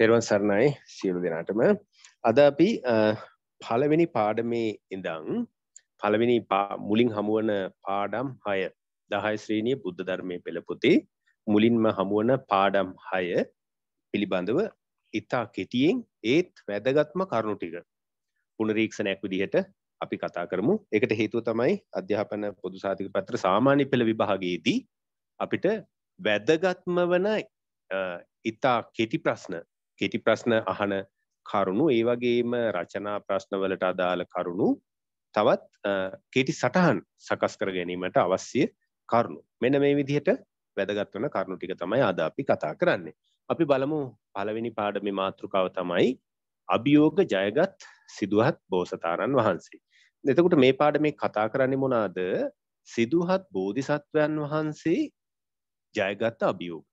තෙරුවන් සරණයි සියලු දෙනාටම අද අපි පළවෙනි පාඩමේ ඉඳං පළවෙනි මුලින් හමුවන පාඩම් හය දහය ශ්‍රීණය බුද්ධ ධර්මය පෙළපොතේ මුලින්ම හමුවන පාඩම් හය පිළිබඳව ඉතා කෙටියෙන් ඒත් වැදගත්ම කරුණු ටික පුනරීක්ෂණයක් විදිහට අපි කතා කරමු එකට හේතුව තමයි අධ්‍යාපන පොදු සාතික පත්‍ර සාමාන්‍ය පෙළ විභාගයේදී අපිට වැදගත්ම වන ඉතා කෙටි ප්‍රශ්න කෙටි ප්‍රශ්න අහන කරුණු ඒ වගේම රචනා ප්‍රශ්නවලට අදාළ කරුණු තවත් කෙටි සටහන් සකස් කර ගැනීමට අවශ්‍ය කරුණු. මෙන්න මේ විදිහට වැදගත් වන කරුණු ටික තමයි අද අපි කතා කරන්නේ. අපි බලමු පළවෙනි පාඩමේ මාතෘකාව තමයි අභියෝග ජයගත් සිදුහත් බෝසතාණන් වහන්සේ. එතකොට මේ පාඩමේ කතා කරන්නේ මොනවාද? සිදුහත් බෝධිසත්වයන් වහන්සේ ජයගත් අභියෝග.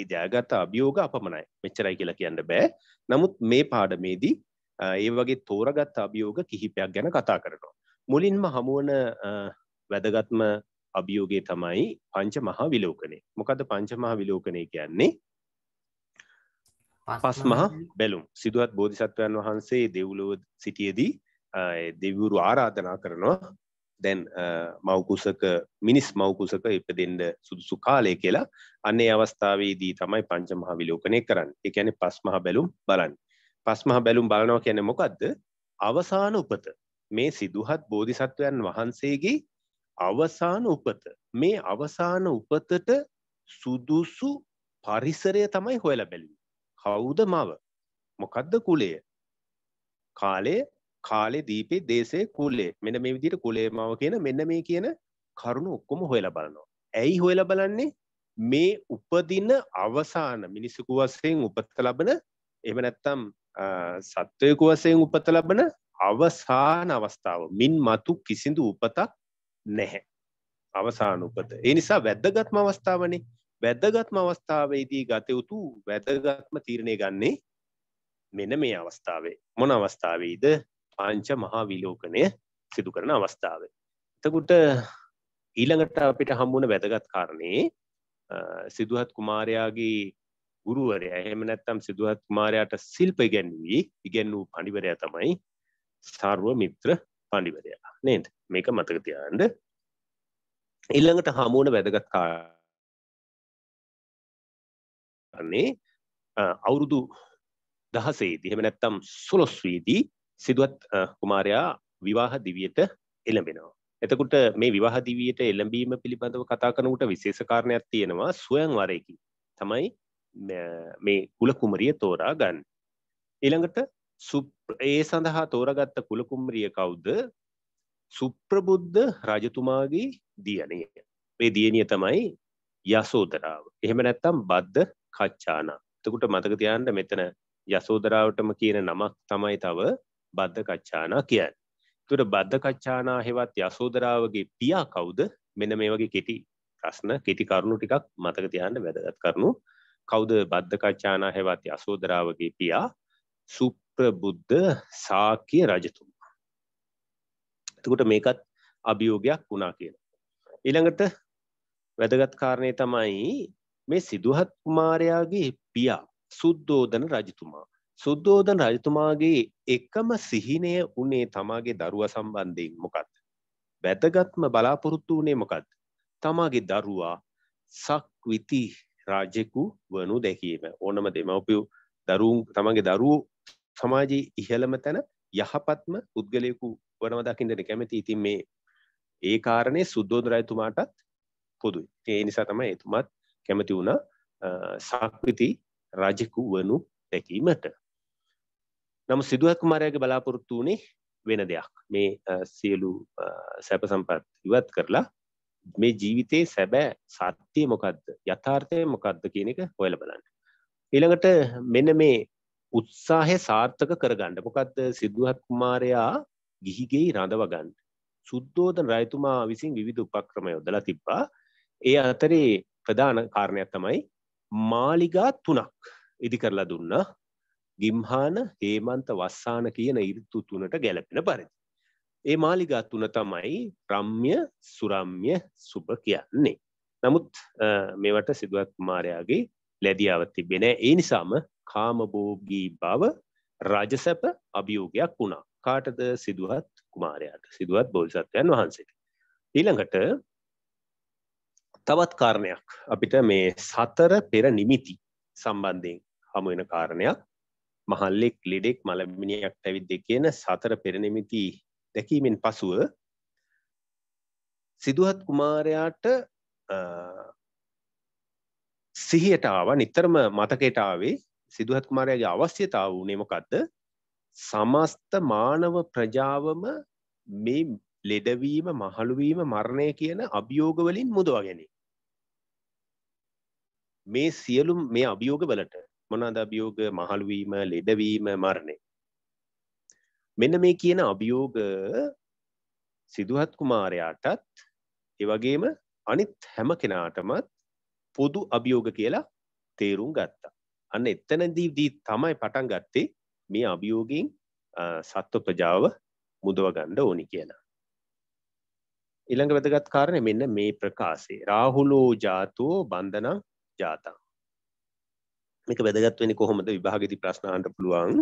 ඒ ජයගත අභියෝග අපමණයි මෙච්චරයි කියලා කියන්න බෑ නමුත් මේ පාඩමේදී ඒ වගේ තෝරගත් අභියෝග කිහිපයක් ගැන කතා කරනවා මුලින්ම හමුවන වැදගත්ම අභියෝගේ තමයි පංච මහා විලෝකනේ මොකද පංච මහා විලෝකනේ කියන්නේ පස්මහා බැලුම් සිදුවත් බෝධිසත්වයන් වහන්සේ දෙව්ලොව සිටියදී දෙවුරු ආරාධනා කරනවා දැන් මවකුසක මිනිස් මවකුසක ඉපදෙන්ඩ සුදුසු කාලය කියලා අන්නේ අවස්ථාවේදී තමයි පංචමහා විලෝකනය කරන්න එකැන පස්මහ බැලුම් බලන්න පස්මහ බැලුම් බලනව කියැන මොකක්ද අවසාන උපත මේ සිදුහත් බෝධිසත්වයන් වහන්සේගේ අවසාන උපත මේ අවසාන උපතට සුදුසු පරිසරය තමයි හොයල බැලි කවුද මව මොකදද කුලය කාලය කාලේ දීපේ දේශේ කුලේ මෙන්න මේ විදිහට කුලේ මව කියන මෙන්න මේ කියන කරුණු ඔක්කොම හොයලා බලනවා. ඇයි හොයලා බලන්නේ? මේ උපදින අවසාන මිනිසෙකු වශයෙන් උපත ලබන එහෙම නැත්නම් සත්වයෙකු වශයෙන් උපත ලබන අවසාන අවස්ථාව මින් මතු කිසිදු උපතක් නැහැ. අවසාන උපත. ඒ නිසා වැදගත්ම අවස්ථාවනේ. වැදගත්ම අවස්ථාවේදී ගතයුතු වැදගත්ම තීරණය ගන්නේ මෙන මේ අවස්ථාවේ මොන අවස්ථාවේද පංච මහා විලෝකනය සිදු කරන අවස්ථාව. එතකුට ඊළඟට අපිට හම්බුණ වැදගත් කාරණයේ සිදුහත් කුමාරයාගේ ගුරුවරය එහෙම නැත්තම් සිදුහත් කුමාරයාට සිල්ප ඉගැන්වී ඉගැන්වූ පඬිවරයා තමයි සර්ව මිත්‍ර පඬිවරයා නේද මේක මතක තියාගන්න ඊළඟට හමුවන වැදගත් කාරණේ අවුරුදු 16 දී එහෙම නැත්තම් 12 වේදී සිදුවත් කුමාරයා විවාහ දිවියට එළඹෙනවා. එතකොට මේ විවාහ දිවියට එළඹීම පිළිබඳව කතා කරනකට විශේෂකාරණයක් තියෙනවා සොයන් වරයකි තමයි මේ කුලකුමරිය තෝරා ගන්න. ඊළඟට ඒ සඳහා තෝරගත්ත කුලකුම්රිය කවුද සුප්‍රබුද්ධ රජතුමාගේ දියණිය. මේ දියණිය තමයි යසෝදරාව. එහෙම නැත්නම් බද්ද කච්චානා. එතකොට මතක තියාගන්න මෙතන යසෝදරාවටම කියන නමක් තමයි තව බද්ධ කච්චානා කියන්න. තුට බද්ධ කච්චානා හෙවත් යසෝදරාවගේ පියා කවුද මෙන මේ වගේ කෙටි ප්‍රශ්න කෙටි කරුණු ටිකක් මතක තියන්න වැදගත් කරනු කවුද බද්ධ කච්චානා හෙවත් යසෝදරාවගේ පියා සුප්‍රබුද්ධ සාක්‍ය රජතුමා. එතකොට මේකත් අභියෝගයක් වුණා කියලා. ඊළඟට වැදගත් කාරණය තමයි මේ සිදුහත් කුමාරයාගේ පියා සුද්දෝදන රජතුමා සුද්දෝදන රජතුමාගේ එකම සිහිනය වනේ තමාගේ දරුව සම්බන්ධයෙන් මොකක්ද. වැදගත්ම බලාපොරොත්තු වනේ මොකක්ද. තමාගේ දරුවා සක්විති රාජෙකු වනු දැකීම ඕනම දෙමවපියු දරුන් තමගේ දරුවෝ සමාජයේ ඉහළම තැන යහපත්ම පුද්ගලයකු වනව දකිින්දන කැමති ඉතින් මේ ඒ කාරණය සුද්දෝදරයතුමාටත් පොදුයි ඒ නිසා තම එතුමත් කැමති වුණ සක්විති රජෙකු වනු දැකීමට නමු සිදුහත් කුමාරයාගේ බලාපොරොත්තු වුණේ වෙන දෙයක් මේ සියලු සැප සම්පත් ඉවත් කරලා මේ ජීවිතයේ සැබෑ සත්‍යය මොකක්ද යථාර්ථය මොකක්ද කියන එක හොයල බලන්න ඊළඟට මෙන්න මේ උත්සාහය සාර්ථක කරගන්න මොකක්ද සිදුහත් කුමාරයා ගිහිගෙයි රඳවගන්න සුද්දෝධන රයතුමා විසින් විධ උපක්‍රම යොදලා තිබ්බා ඒ අතරේ ප්‍රධාන කාරණයක් තමයි මාලිගා තුනක් ඉදි කරලා දුන්නා ගිම්හාන හේමන්ත වස්සාන කියන ඍතු තුනට ගැලපෙන පරිදි. ඒ මාලිගා තුන තමයි රම්්‍ය සුරම්්‍ය සුබ කියන්නේ. නමුත් මේවට සිදුවත් කුමාරයාගේ ලැබියාව තිබෙන ඒ නිසාම කාමභෝගී බව රජසැප අභියෝගයක් වුණා. කාටද සිදුවත් කුමාරයාට සිදුවත් බෝධිසත්වයන් වහන්සේට. ඊළඟට තවත් කාරණයක් අපිට මේ සතර පෙර නිමිති සම්බන්ධයෙන් හමු වෙන කාරණයක් මහල්ලෙක් ලෙඩෙක් මළමිනියක් පැවිද්ද කියන සතර පෙරනිමිති දැකීමෙන් පසුව සිදුහත් කුමාරයාට සිහියට ආව නිතරම මතකයට ආවේ සිදුහත් කුමාරයාගේ අවශ්‍යතාව වුණේ මොකද්ද සමස්ත මානව ප්‍රජාවම මේ ලෙඩවීම මහලුවීම මරණය කියන අභියෝගවලින් මුදවා ගැනීම මේ සියලුම් මේ අභියෝගවලට මොනවාද අභියෝග මහලුවීම ලෙඩවීම මරණය මෙන්න මේ කියන අභියෝග සිදුහත් කුමාරයාටත් ඒ වගේම අනිත් හැම කෙනාටමත් පොදු අභියෝග කියලා තේරුම් ගත්තා අන්න එතනදී තමයි පටන් ගත්තේ මේ අභියෝගයෙන් සත්ව ප්‍රජාව මුදව ගණ්ඩ ඕනි කියලා ඉළඟ වැදගත් කාරණය මෙන්න මේ ප්‍රකාශේ රාහුලෝ ජාතෝ බන්ධන ජාතන් මේක වැදගත් වෙන්නේ කොහොමද විභාගෙදි ප්‍රශ්න අහන්න පුළුවන්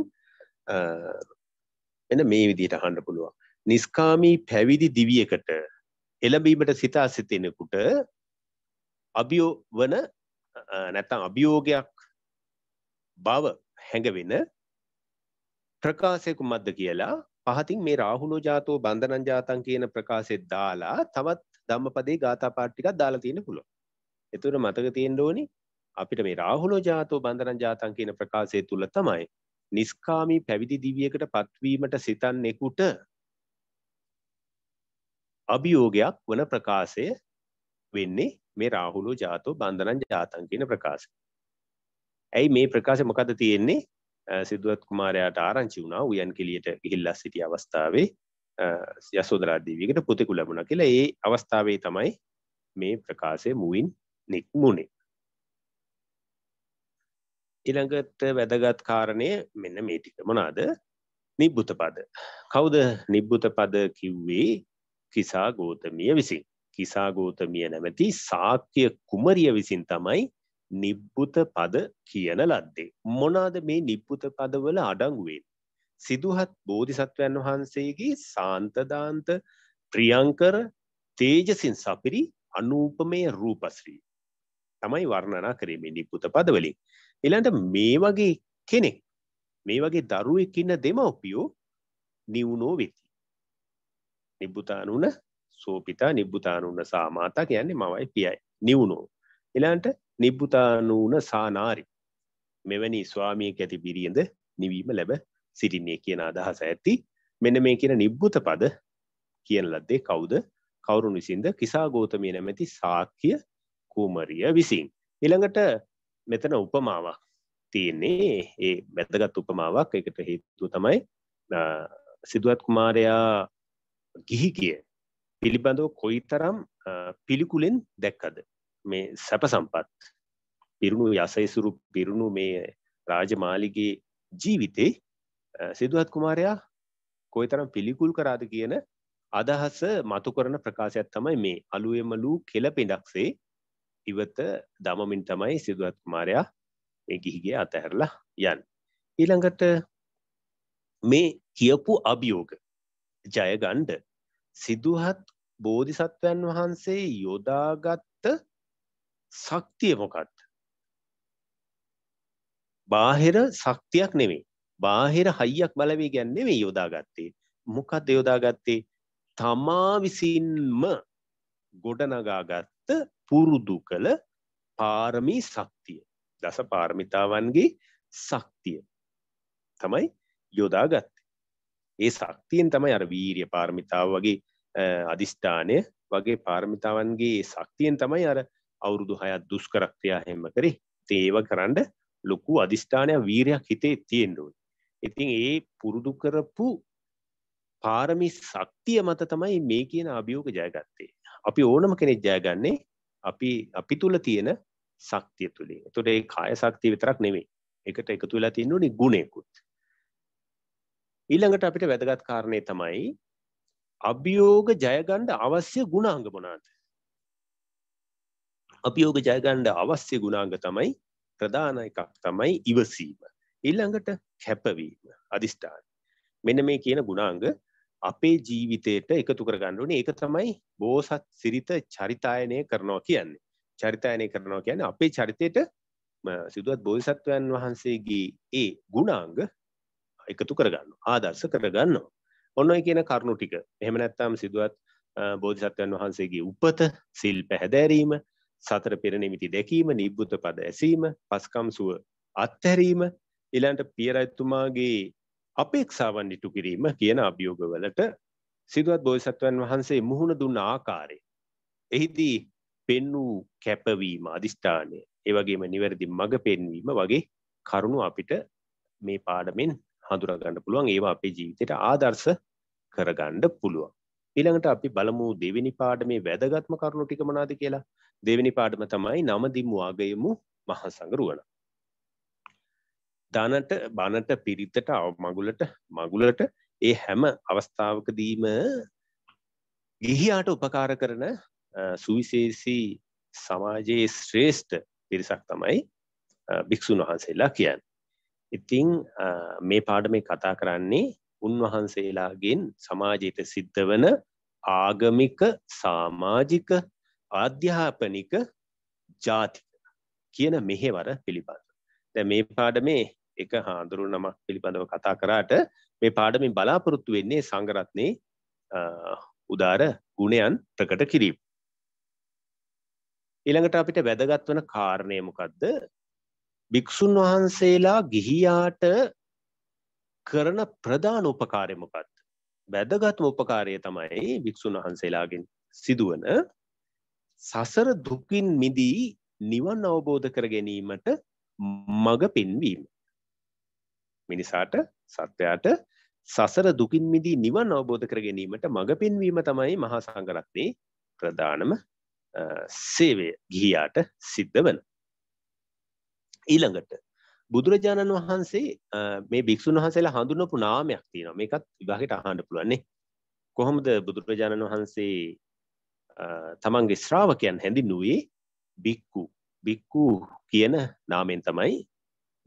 එන්න මේ විදිහට අහන්න පුළුවන් නිස්කාමී පැවිදි දිවියකට එළඹීමට සිතා සිටිනෙකුට අභියෝවන නැත්නම් අභියෝගයක් බව හැඟවෙන ප්‍රකාශයකු මද්ද කියලා පහතින් මේ රාහුලෝ ජාතෝ බන්ධනං ජාතං කියන ප්‍රකාශෙත් දාලා තවත් ධම්මපදේ ගාථා පාඨ ටිකක් දාලා තියෙන්න පුළුවන්. ඒතර මතක තියෙන්න ඕනේ අපිට මේ රාහුලෝ ජාතෝ බන්දරන් ජාතන් කියන ප්‍රකාශය තුල තමයි නිස්කාමී පැවිදි දිවියකට පත්වීමට සිතන්නෙකුට අභියෝගයක් වන ප්‍රකාශය වෙන්නේ මේ රාහුලෝ ජාතෝ බන්දනං ජාතං කියන ප්‍රකාශය. ඇයි මේ ප්‍රකාශය මොකද තියෙන්නේ? සිද්ධාර්ථ කුමාරයාට ආරංචි වුණා උයන් කෙලියට ගිහිල්ලා සිටි අවස්ථාවේ යසෝදරා දේවියකට පුතෙකු ලැබුණා කියලා. ඒ අවස්ථාවේ තමයි මේ ප්‍රකාශය මුවින් නික්මුනේ. ඊළඟට වැදගත් කාරණය මෙන්න මේ ටික මොනාද නිබ්බුත පද. කවුද නිබ්බුත පද කිව්වේ කිසා ගෝතමිය විසින්. කිසා ගෝතමිය නැමැති සාක්‍ය කුමරිය විසින් තමයි නිබ්බුත පද කියන ලද්දේ. මොනාද මේ නිබ්බුත පදවල අඩංගුවෙන්. සිදුහත් බෝධිසත්වයන් වහන්සේගේ සාන්තදාන්ත ප්‍රියංකර තේජසින් සපිරි අනූපමය රූපස්ශ්‍රී. තමයි වර්ණනා කරේ මේ නිබ්බුත පදවලින්. එළඟට මේ වගේ කෙනෙක් මේ වගේ දරුවෙක් ඉන්න දෙමව්පියෝ නිවුනෝ වෙති. නිබ්බුතානුන සෝපිතා නිබ්බුතානුන සාමාතා කියන්නේ මවයි පියයි. නිවුනෝ. එළඟට නිබ්බුතානුන සානාරි. මෙවැනි ස්වාමියෙක් ඇති බිරියඳ නිවීම ලැබ සිටින්නේ කියන අදහස ඇති. මෙන්න මේ කියන නිබ්බුත පද කියන ලද්දේ කවුද? කවුරුන් විසින්ද? කිසා ගෝතමිය නැමැති සාක්‍ය කුමරිය විසින්. ඊළඟට මෙතන උපමාවක් තියෙන්නේ ඒ වැදගත් උපමාවක් එකට හේතුව තමයි සිදුවත් කුමාරයා ගිහිකිය පිළිබඳව කොයිතරම් පිළිකුලෙන් දැක්කද මේ සැප සම්පත් පිරුණු යසයිසුරු පිරුණු මේ රාජමාලිගේ ජීවිතේ සිදුවත් කුමාරයා කොයිතරම් පිළිකුල් කරාද කියන අදහස මතු කරන ප්‍රකාශයක් තමයි මේ අලුයමලූ කෙල පිඩක්සේ ඉවත දමමින් තමයි සිදුවත් කුමාරයා මේ ගිහිගේ අතහැරලා යන්. ඊළඟට මේ කියපු අභියෝග ජයගණ්ඩ සිදුහත් බෝධිසත්වයන් වහන්සේ යොදාගත්ත ශක්තිය මොකක්ද? බාහිර ශක්තියක් නෙමෙයි. බාහිර හයියක් බලවේගයක් නෙමෙයි යොදාගත්තේ. මොකක්ද යොදාගත්තේ? තමා විසින්ම ගොඩනගාගත් පැත්ත පුරුදු කළ පාරමී ශක්තිය දස පාර්මිතාවන්ගේ ශක්තිය තමයි යොදා ගත්ත ඒ ශක්තියෙන් තමයි අර වීරිය පාර්මිතාව වගේ අධිෂ්ඨානය වගේ පාර්මිතාවන්ගේ ශක්තියෙන් තමයි අර අවුරුදු හයත් දුෂ්කරක්්‍රයා හෙම කරේ ඒව කරන්න ලොකු අධිෂ්ඨානය වීරයක් හිතේ තියෙන්ඩුවන් ඉතින් ඒ පුරුදු කරපු පාරමි ශක්තිය මත තමයි මේ කියන අභියෝග ජයගත්තේ අපි ඕනම කෙනෙක් ජයගන්නේ අපි අපි තුල තියෙන ශක්තිය තුලින්. එතකොට ඒ කාය ශක්තිය විතරක් නෙමෙයි. ඒකට එකතු වෙලා තියෙන උනේ ගුණේකුත්. ඊළඟට අපිට වැදගත් කාරණේ තමයි අභියෝග ජයගන්න අවශ්‍ය ගුණාංග මොනවාද? අභියෝග ජයගන්න අවශ්‍ය ගුණාංග තමයි ප්‍රධාන එකක් තමයි ඉවසීම. ඊළඟට කැපවීම, අදිස්ථාන. මෙන්න මේ කියන ගුණාංග අපේ ජීවිතයට එකතු කරගන්න ඕනේ ඒක තමයි බෝසත් සිරිත චරිතායනය කරනවා කියන්නේ චරිතායනය කරනවා කියන්නේ අපේ චරිතයට සිදුවත් බෝධිසත්වයන් වහන්සේගේ ඒ ගුණාංග එකතු කරගන්න ආදර්ශ කරගන්නවා ඔන්න ඔය කියන කරුණු ටික එහෙම නැත්නම් සිදුවත් බෝධිසත්වයන් වහන්සේගේ උපත සිල් පැහැදෑරීම සතර පෙර නිමිති දැකීම නිබ්බුත පද ඇසීම පස්කම් සුව අත්හැරීම ඊළඟට පියරජතුමාගේ අපේක්ෂාවන් ඉටු කිරීම කියන අභියෝගවලට සිදුවත් බෝධිසත්වයන් වහන්සේ මුහුණ දුන්න ආකාරය. එහිදී පෙන් වූ කැපවීම අධිෂ්ඨානය ඒ වගේම නිවැරදි මඟ පෙන්වීම වගේ කරුණු අපිට මේ පාඩමෙන් හඳුනා ගන්න පුළුවන් ඒවා අපේ ජීවිතයට ආදර්ශ කරගන්න පුළුවන්. ඊළඟට අපි බලමු දෙවෙනි පාඩමේ වැදගත්ම කරුණු ටික මොනවාද කියලා. දෙවෙනි පාඩම තමයි නම දිමු ආගයමු මහා සංගරුවණ. දනට බණට පිරිත්තට මගුලට මගුලට ඒ හැම අවස්ථාවකදීම ගිහියාට උපකාර කරන සුවිශේෂී සමාජයේ ශ්‍රේෂ්ඨ පිරිසක් තමයි භික්‍ෂූන් වහන්සේලා කියන්. ඉතිං මේ පාඩම කතා කරන්නේ උන්වහන්සේලාගෙන් සමාජයට සිද්ධ වන ආගමික සාමාජික අධ්‍යාපනික ජාතික කියන මෙහෙවර පිළිබඳ. දැ මේ පාඩ මේ එක හාඳුරු නමක් පිළිබඳව කතා කරාට මේ පාඩමින් බලාපොරොත්තු වෙන්නේ සංගරත්නේ උදාර ගුණයන් ප්‍රකට කිරීම. ඊළඟට අපිට වැදගත් වන කාරණය මොකක්ද භික්‍ෂූන් වහන්සේලා ගිහියාට කරන ප්‍රධාන උපකාරය මොකක්ද වැදගත්ම උපකාරය තමයි භික්‍ෂූන් වහන්සේලාගෙන් සිදුවන සසර දුකින් මිදී නිවන් අවබෝධ කර ගැනීමට මඟ පෙන්වීම මිනිසාට සත්වයාට සසර දුකින් මිදී නිවන් අවබෝධ කර ගැනීමට මඟ පෙන්වීම තමයි මහා සංඝරත්නයේ ප්‍රධානම සේවය ගිහියාට සිද්ධ වෙන. ඊළඟට බුදුරජාණන් වහන්සේ මේ භික්ෂුන් වහන්සේලා හඳුන්වපු නාමයක් තියෙනවා. මේකත් විභාගයට අහන්න පුළුවන් නේ. කොහොමද බුදුරජාණන් වහන්සේ තමන්ගේ ශ්‍රාවකයන් හැඳින්වුවේ බික්කු බික්කු කියන නාමෙන් තමයි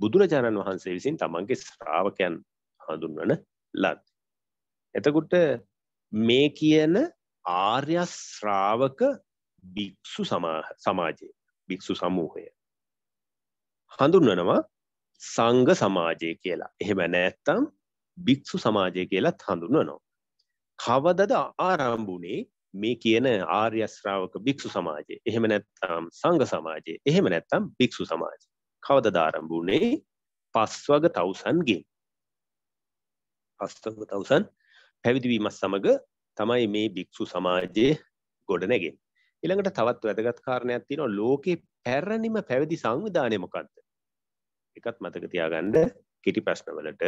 බුදුරජාණන් වහන්සේ විසින් තමන්ගේ ශ්‍රාවකයන් හඳුන්වන ලද. එතකොට මේ කියන ආර්ය ශ්‍රාවක භික්ෂු සමාජය භික්ෂු සමූහය හඳුන්වනවා සංඝ සමාජය කියලා. එහෙම නැත්තම් භික්ෂු සමාජය කියලත් හඳුන්වනවා. කවදද ආරම්භුණේ මේ කියන ආර්ය ශ්‍රාවක භික්ෂු සමාජය. එහෙම නැත්තම් සංඝ සමාජය. එහෙම නැත්තම් භික්ෂු සමාජය. කවදද ආරම්භ වුණේ පස්වග තවුසන්ගේ පස්වග තවුසන් පැවිදිවීමත් සමඟ තමයි මේ භික්‍ෂු සමාජයේ ගොඩනැගෙන් එළඟට තවත් වැදගත් කාරණයක් තියෙනවා ලෝකේ පැරණිම පැවිදි සංවිධානය මොකක්ද එකත් මතක තියාගන්න කෙටි ප්‍රශ්නවලට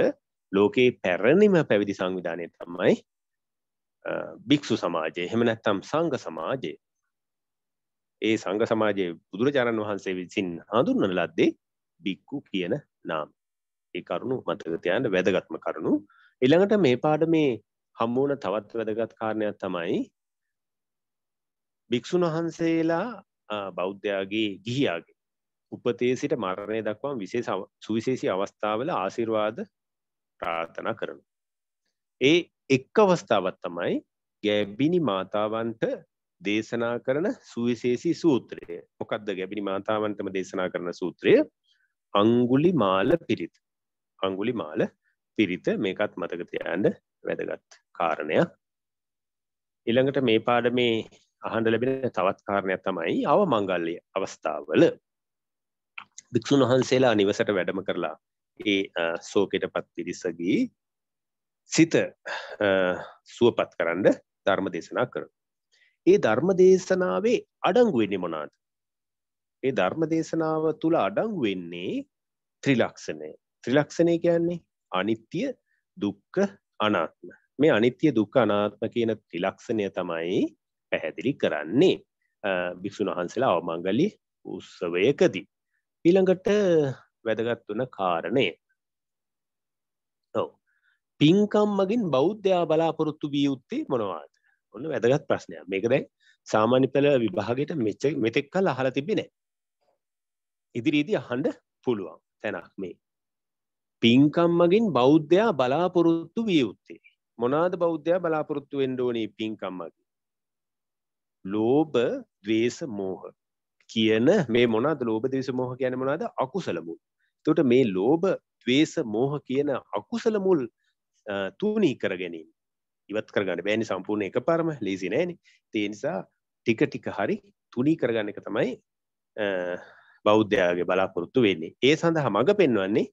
ලෝකේ පැරණිම පැවිදි සංවිධානය තමයි භික්‍ෂු සමාජය එහෙම නැත්තම් සංඝ සමාජය ඒ සංඝ සමාජයේ බුදුරජාණන් වහන්සේ විසින් හඳුන්වන ලද්දේ බික්කු කියන නාම ඒ කරුණු මතකතයන්ට වැදගත්ම කරුණු එළඟට මේ පාඩ මේ හම්බුවන තවත් වැදගත් කාරණයක් තමයි භික්‍ෂුන් වහන්සේලා බෞද්ධයාගේ ගිහියාගේ උපතේ සිට මරණය දක්වාම් විශේෂ සුවිශේෂී අවස්ථාවල ආසිර්වාද ප්‍රාර්ථනා කරනු. ඒ එක් අවස්ථාවත් තමයි ගැබ්බිනි මාතාවන්ට දේශනා කරන සුවිශේෂී සූත්‍රය මොකක්ද ගැබිනි මාතාවන්ටම දේශනා කරන සූත්‍රය අංගුලි මාල පිරිත් අංගුලි මාල පිරිත මේකත් මතකතියන්ට වැදගත් කාරණයක් ඉළඟට මේ පාඩ මේ අහන්ඩ ලැබෙන තවත් කාරණයක් තමයි අව මංගල්ලය අවස්ථාවල භික්‍ෂූන් වහන්සේලා නිවසට වැඩම කරලා ඒ සෝකෙට පත් පිරිසගී සිත සුවපත් කරන්න ධර්ම දේශනා කර. ඒ ධර්ම දේශනාවේ අඩංගුවෙන්නේ මොනාට ඒ ධර්ම දේශනාව තුළ අඩංගු වෙන්නේ ත්‍රිලක්ෂණය. ත්‍රිලක්ෂණය කියන්නේ අනිත්‍ය, දුක්ඛ, අනාත්ම. මේ අනිත්‍ය, දුක්ඛ, අනාත්ම කියන ත්‍රිලක්ෂණය තමයි පැහැදිලි කරන්නේ. භික්ෂුන් වහන්සේලා අවමංගලි උත්සවයකදී. ඊළඟට වැදගත් වන කාරණය. ඔව්. පින්කම් මගින් බෞද්ධයා බලාපොරොත්තු විය යුත්තේ මොනවාද? ඔන්න වැදගත් ප්‍රශ්නයක්. මේක දැන් සාමාන්‍ය පෙළ විභාගයට මෙතෙක් කල් අහලා තිබෙන්නේ නැහැ. ඉදිරියේදී අහන්න පුළුවන් තැනක් මේ. පින්කම් මගින් බෞද්ධයා බලාපොරොත්තු විය යුත්තේ. මොනවාද බෞද්ධයා බලාපොරොත්තු වෙන්න ඕනේ පින්කම් මගින්? ලෝභ, ద్వේස, මෝහ කියන මේ මොනවාද ලෝභ, ద్వේස, මෝහ කියන්නේ මොනවාද? අකුසල මුල්. එතකොට මේ ලෝභ, ద్వේස, මෝහ කියන අකුසල මුල් තුනී කර ගැනීම. ඉවත් කරගන්න බෑනි සම්පූර්ණ එක පාරම ලේසි නෑනේ. ඒ නිසා ටික ටික හරි තුනී කරගන්න එක තමයි බෞද්ධයාගේ බලාපොරොත්තු වෙන්නේ. ඒ සඳහා මඟ පෙන්වන්නේ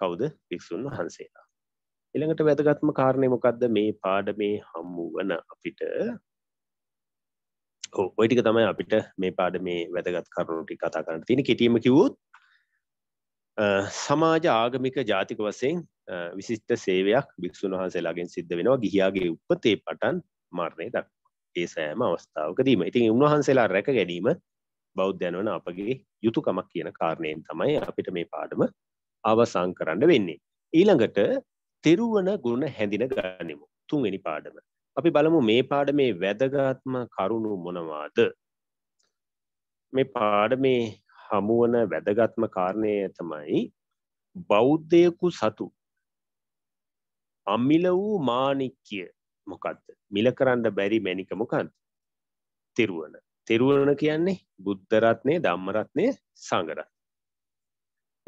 කවුද? වික්ෂුන් වහන්සේලා. ඊළඟට වැදගත්ම කාරණේ මොකද්ද? මේ පාඩමේ හමු වන අපිට ඔව් ওই ටික තමයි අපිට මේ පාඩමේ වැදගත් කරුණු ටික කතා කරන්න තියෙන්නේ. කෙටියෙන්ම කිව්වොත් සමාජ ආගමික ජාතික වශයෙන් විශිෂ්ට සේවයක් භික්ෂුන් වහන්සේලාගෙන් සිද්ධ වෙනවා ගිහියාගේ උපතේ පටන් මරණය දක්වා. ඒ සෑම අවස්ථාවකදීම. ඉතින් උන්වහන්සේලා රැක ගැනීම බෞද්ධයන් වන අපගේ යුතුකමක් කියන කාරණයෙන් තමයි අපිට මේ පාඩම අවසං කරන්න වෙන්නේ. ඊළඟට තෙරුවන ගුණ හැඳින ගනිමු. තුන්වෙනි පාඩම. අපි බලමු මේ පාඩමේ වැදගත්ම කරුණු මොනවාද? මේ පාඩමේ හමුවන වැදගත්ම කාරණය තමයි බෞද්ධයෙකු සතු අමිල වූ මාණික්්‍ය මොකක්ද මිල කරන්න බැරි මැනික මොකක්ද තිරුවන තෙරුවන කියන්නේ බුද්ධ රත්නය ධම්ම රත්නය සංඝ රත්නය.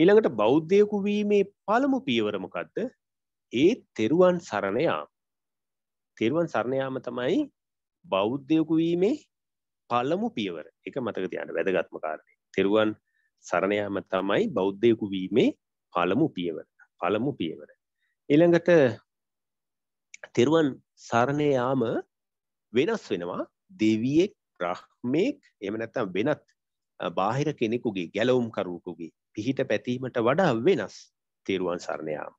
ඊළඟට බෞද්ධයෙකු වීමේ පළමු පියවර මොකද්ද? ඒ තෙරුවන් සරණ යාම. තෙරුවන් සරණ යාම තමයි බෞද්ධයෙකු වීමේ පළමු පියවර. ඒක මතක තියාගන්න වැදගත්ම කාරණේ. තෙරුවන් සරණ යාම තමයි බෞද්ධයෙකු වීමේ පළමු පියවර. පළමු පියවර. ඊළඟට තෙරුවන් සරණ යාම වෙනස් වෙනවා දෙවියෙක් බ්‍රහ්මයෙක් එහෙම නැත්නම් වෙනත් බාහිර කෙනෙකුගේ ගැලවුම් කරුවෙකුගේ පිහිට පැතීමට වඩා වෙනස් තේරුවන් සරණ යාම.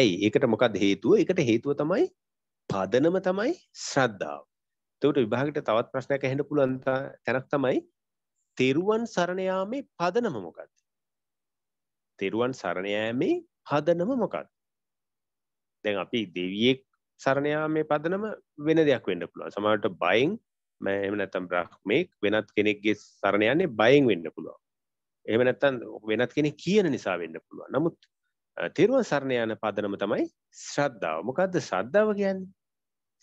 ඇයි? ඒකට මොකද හේතුව? ඒකට හේතුව තමයි පදනම තමයි ශ්‍රද්ධාව. එතකොට විභාගෙට තවත් ප්‍රශ්නයක් ඇහෙන්න පුළුවන් තැනක් තමයි තෙරුවන් සරණ යාමේ පදනම මොකක්ද? තෙරුවන් සරණ යාමේ පදනම මොකක්ද? දැන් අපි දෙවියෙක් සරණ යාමේ පදනම වෙන දෙයක් වෙන්න පුළුවන්. සමහරවිට බයෙන් එම නැතම් බ්‍රහ්මෙක් වෙනත් කෙනෙක්ගේ සරණ යන්නේ බයෙන් වෙන්න පුළුවන් එහෙම නැත්තම් වෙනත් කෙනෙක් කියන නිසා වෙන්න පුළුවන් නමුත් තෙරුවන් සරණ යන පදනම තමයි ශ්‍රද්ධාව මොකද්ද ශ්‍රද්ධාව කියන්නේ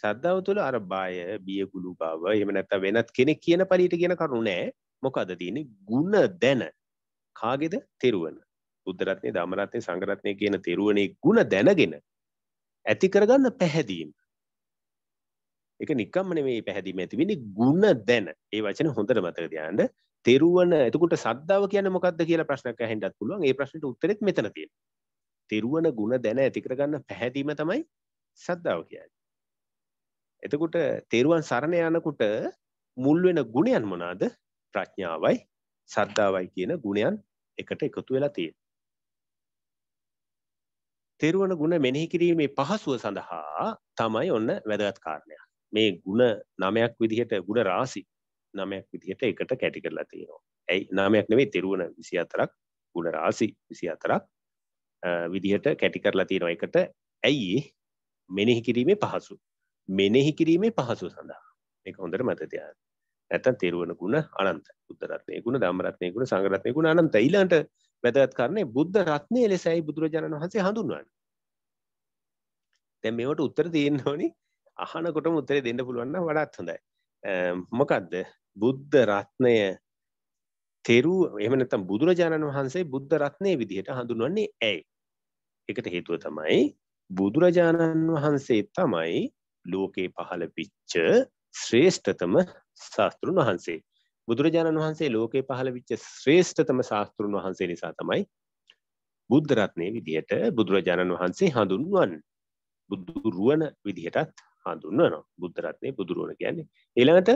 ශ්‍රද්ධාව තුළ අර බය බියගුළු බව එහෙම නැත්තම් වෙනත් කෙනෙක් කියන පරිිට කියන කරුණු නෑ මොකද්ද තියෙන්නේ ಗುಣ දැන කාගේද තෙරුවන බුද්ධ රත්නේ ධම්ම රත්නේ සංඝ රත්නේ කියන තෙරුවනේ ಗುಣ දැනගෙන ඇති කරගන්න පැහැදීම එක නිකම්ම නෙමේ පැහැදිලිම ඇති වෙන්නේ ಗುಣ දැන. ඒ වචන හොඳට මතක තියාගන්න. තෙරුවන එතකොට සද්දාව කියන්නේ මොකක්ද කියලා ප්‍රශ්නයක් අහන්නත් පුළුවන්. ඒ ප්‍රශ්නෙට උත්තරෙත් මෙතන තියෙනවා. තෙරුවන ಗುಣ දැන ඇති කරගන්න පැහැදීම තමයි සද්දාව කියන්නේ. එතකොට තෙරුවන් සරණ යනකොට මුල් වෙන ගුණයන් මොනවාද? ප්‍රඥාවයි සද්දාවයි කියන ගුණයන් එකට එකතු වෙලා තියෙනවා. තෙරුවන ගුණ මෙනෙහි කිරීමේ පහසුව සඳහා තමයි ඔන්න වැදගත් කාරණයක්. මේ ಗುಣ නමයක් විදිහට ಗುಣ රාශි නමයක් විදිහට එකට කැටි කරලා තියෙනවා. ඇයි නමයක් නෙවෙයි තෙරුවන 24ක් ಗುಣ රාශි 24ක් විදිහට කැටි කරලා තියෙනවා. එකට ඇයි මෙනෙහි කිරීමේ පහසු. මෙනෙහි කිරීමේ පහසු සඳහා. මේක හොඳට මතක තියාගන්න. නැත්තම් තෙරුවන ಗುಣ අනන්ත. බුද්ධ රත්නයේ ಗುಣ, ධම්ම රත්නයේ ಗುණ, සංඝ රත්නයේ ಗುණ අනන්ත. ඊළඟට වැදගත් කරන්නේ බුද්ධ රත්නයේ ලෙසයි බුදුරජාණන් වහන්සේ හඳුන්වන්නේ. දැන් මේවට උත්තර තියෙන්න ඕනේ අහනකොටම උත්තරේ දෙන්න පුළුවන් නම් වඩාත් හොඳයි. මොකද්ද? බුද්ධ රත්නය තෙරු එහෙම නැත්නම් බුදුරජාණන් වහන්සේ බුද්ධ රත්නයේ විදිහට හඳුන්වන්නේ ඇයි? ඒකට හේතුව තමයි බුදුරජාණන් වහන්සේ තමයි ලෝකේ පහළ පිච්ච ශ්‍රේෂ්ඨතම ශාස්ත්‍රුන් වහන්සේ. බුදුරජාණන් වහන්සේ ලෝකේ පහළ විච්ච ශ්‍රේෂ්ඨතම ශාස්තෘන් වහන්සේ නිසා තමයි බුද්ධ රත්නයේ විදිහට බුදුරජාණන් වහන්සේ හඳුන්වන්නේ. බුදුරුවන විදිහටත් හඳුන්වනවා බුද්ධරත්නය බුදුරුවන කියන්නේ එළඟට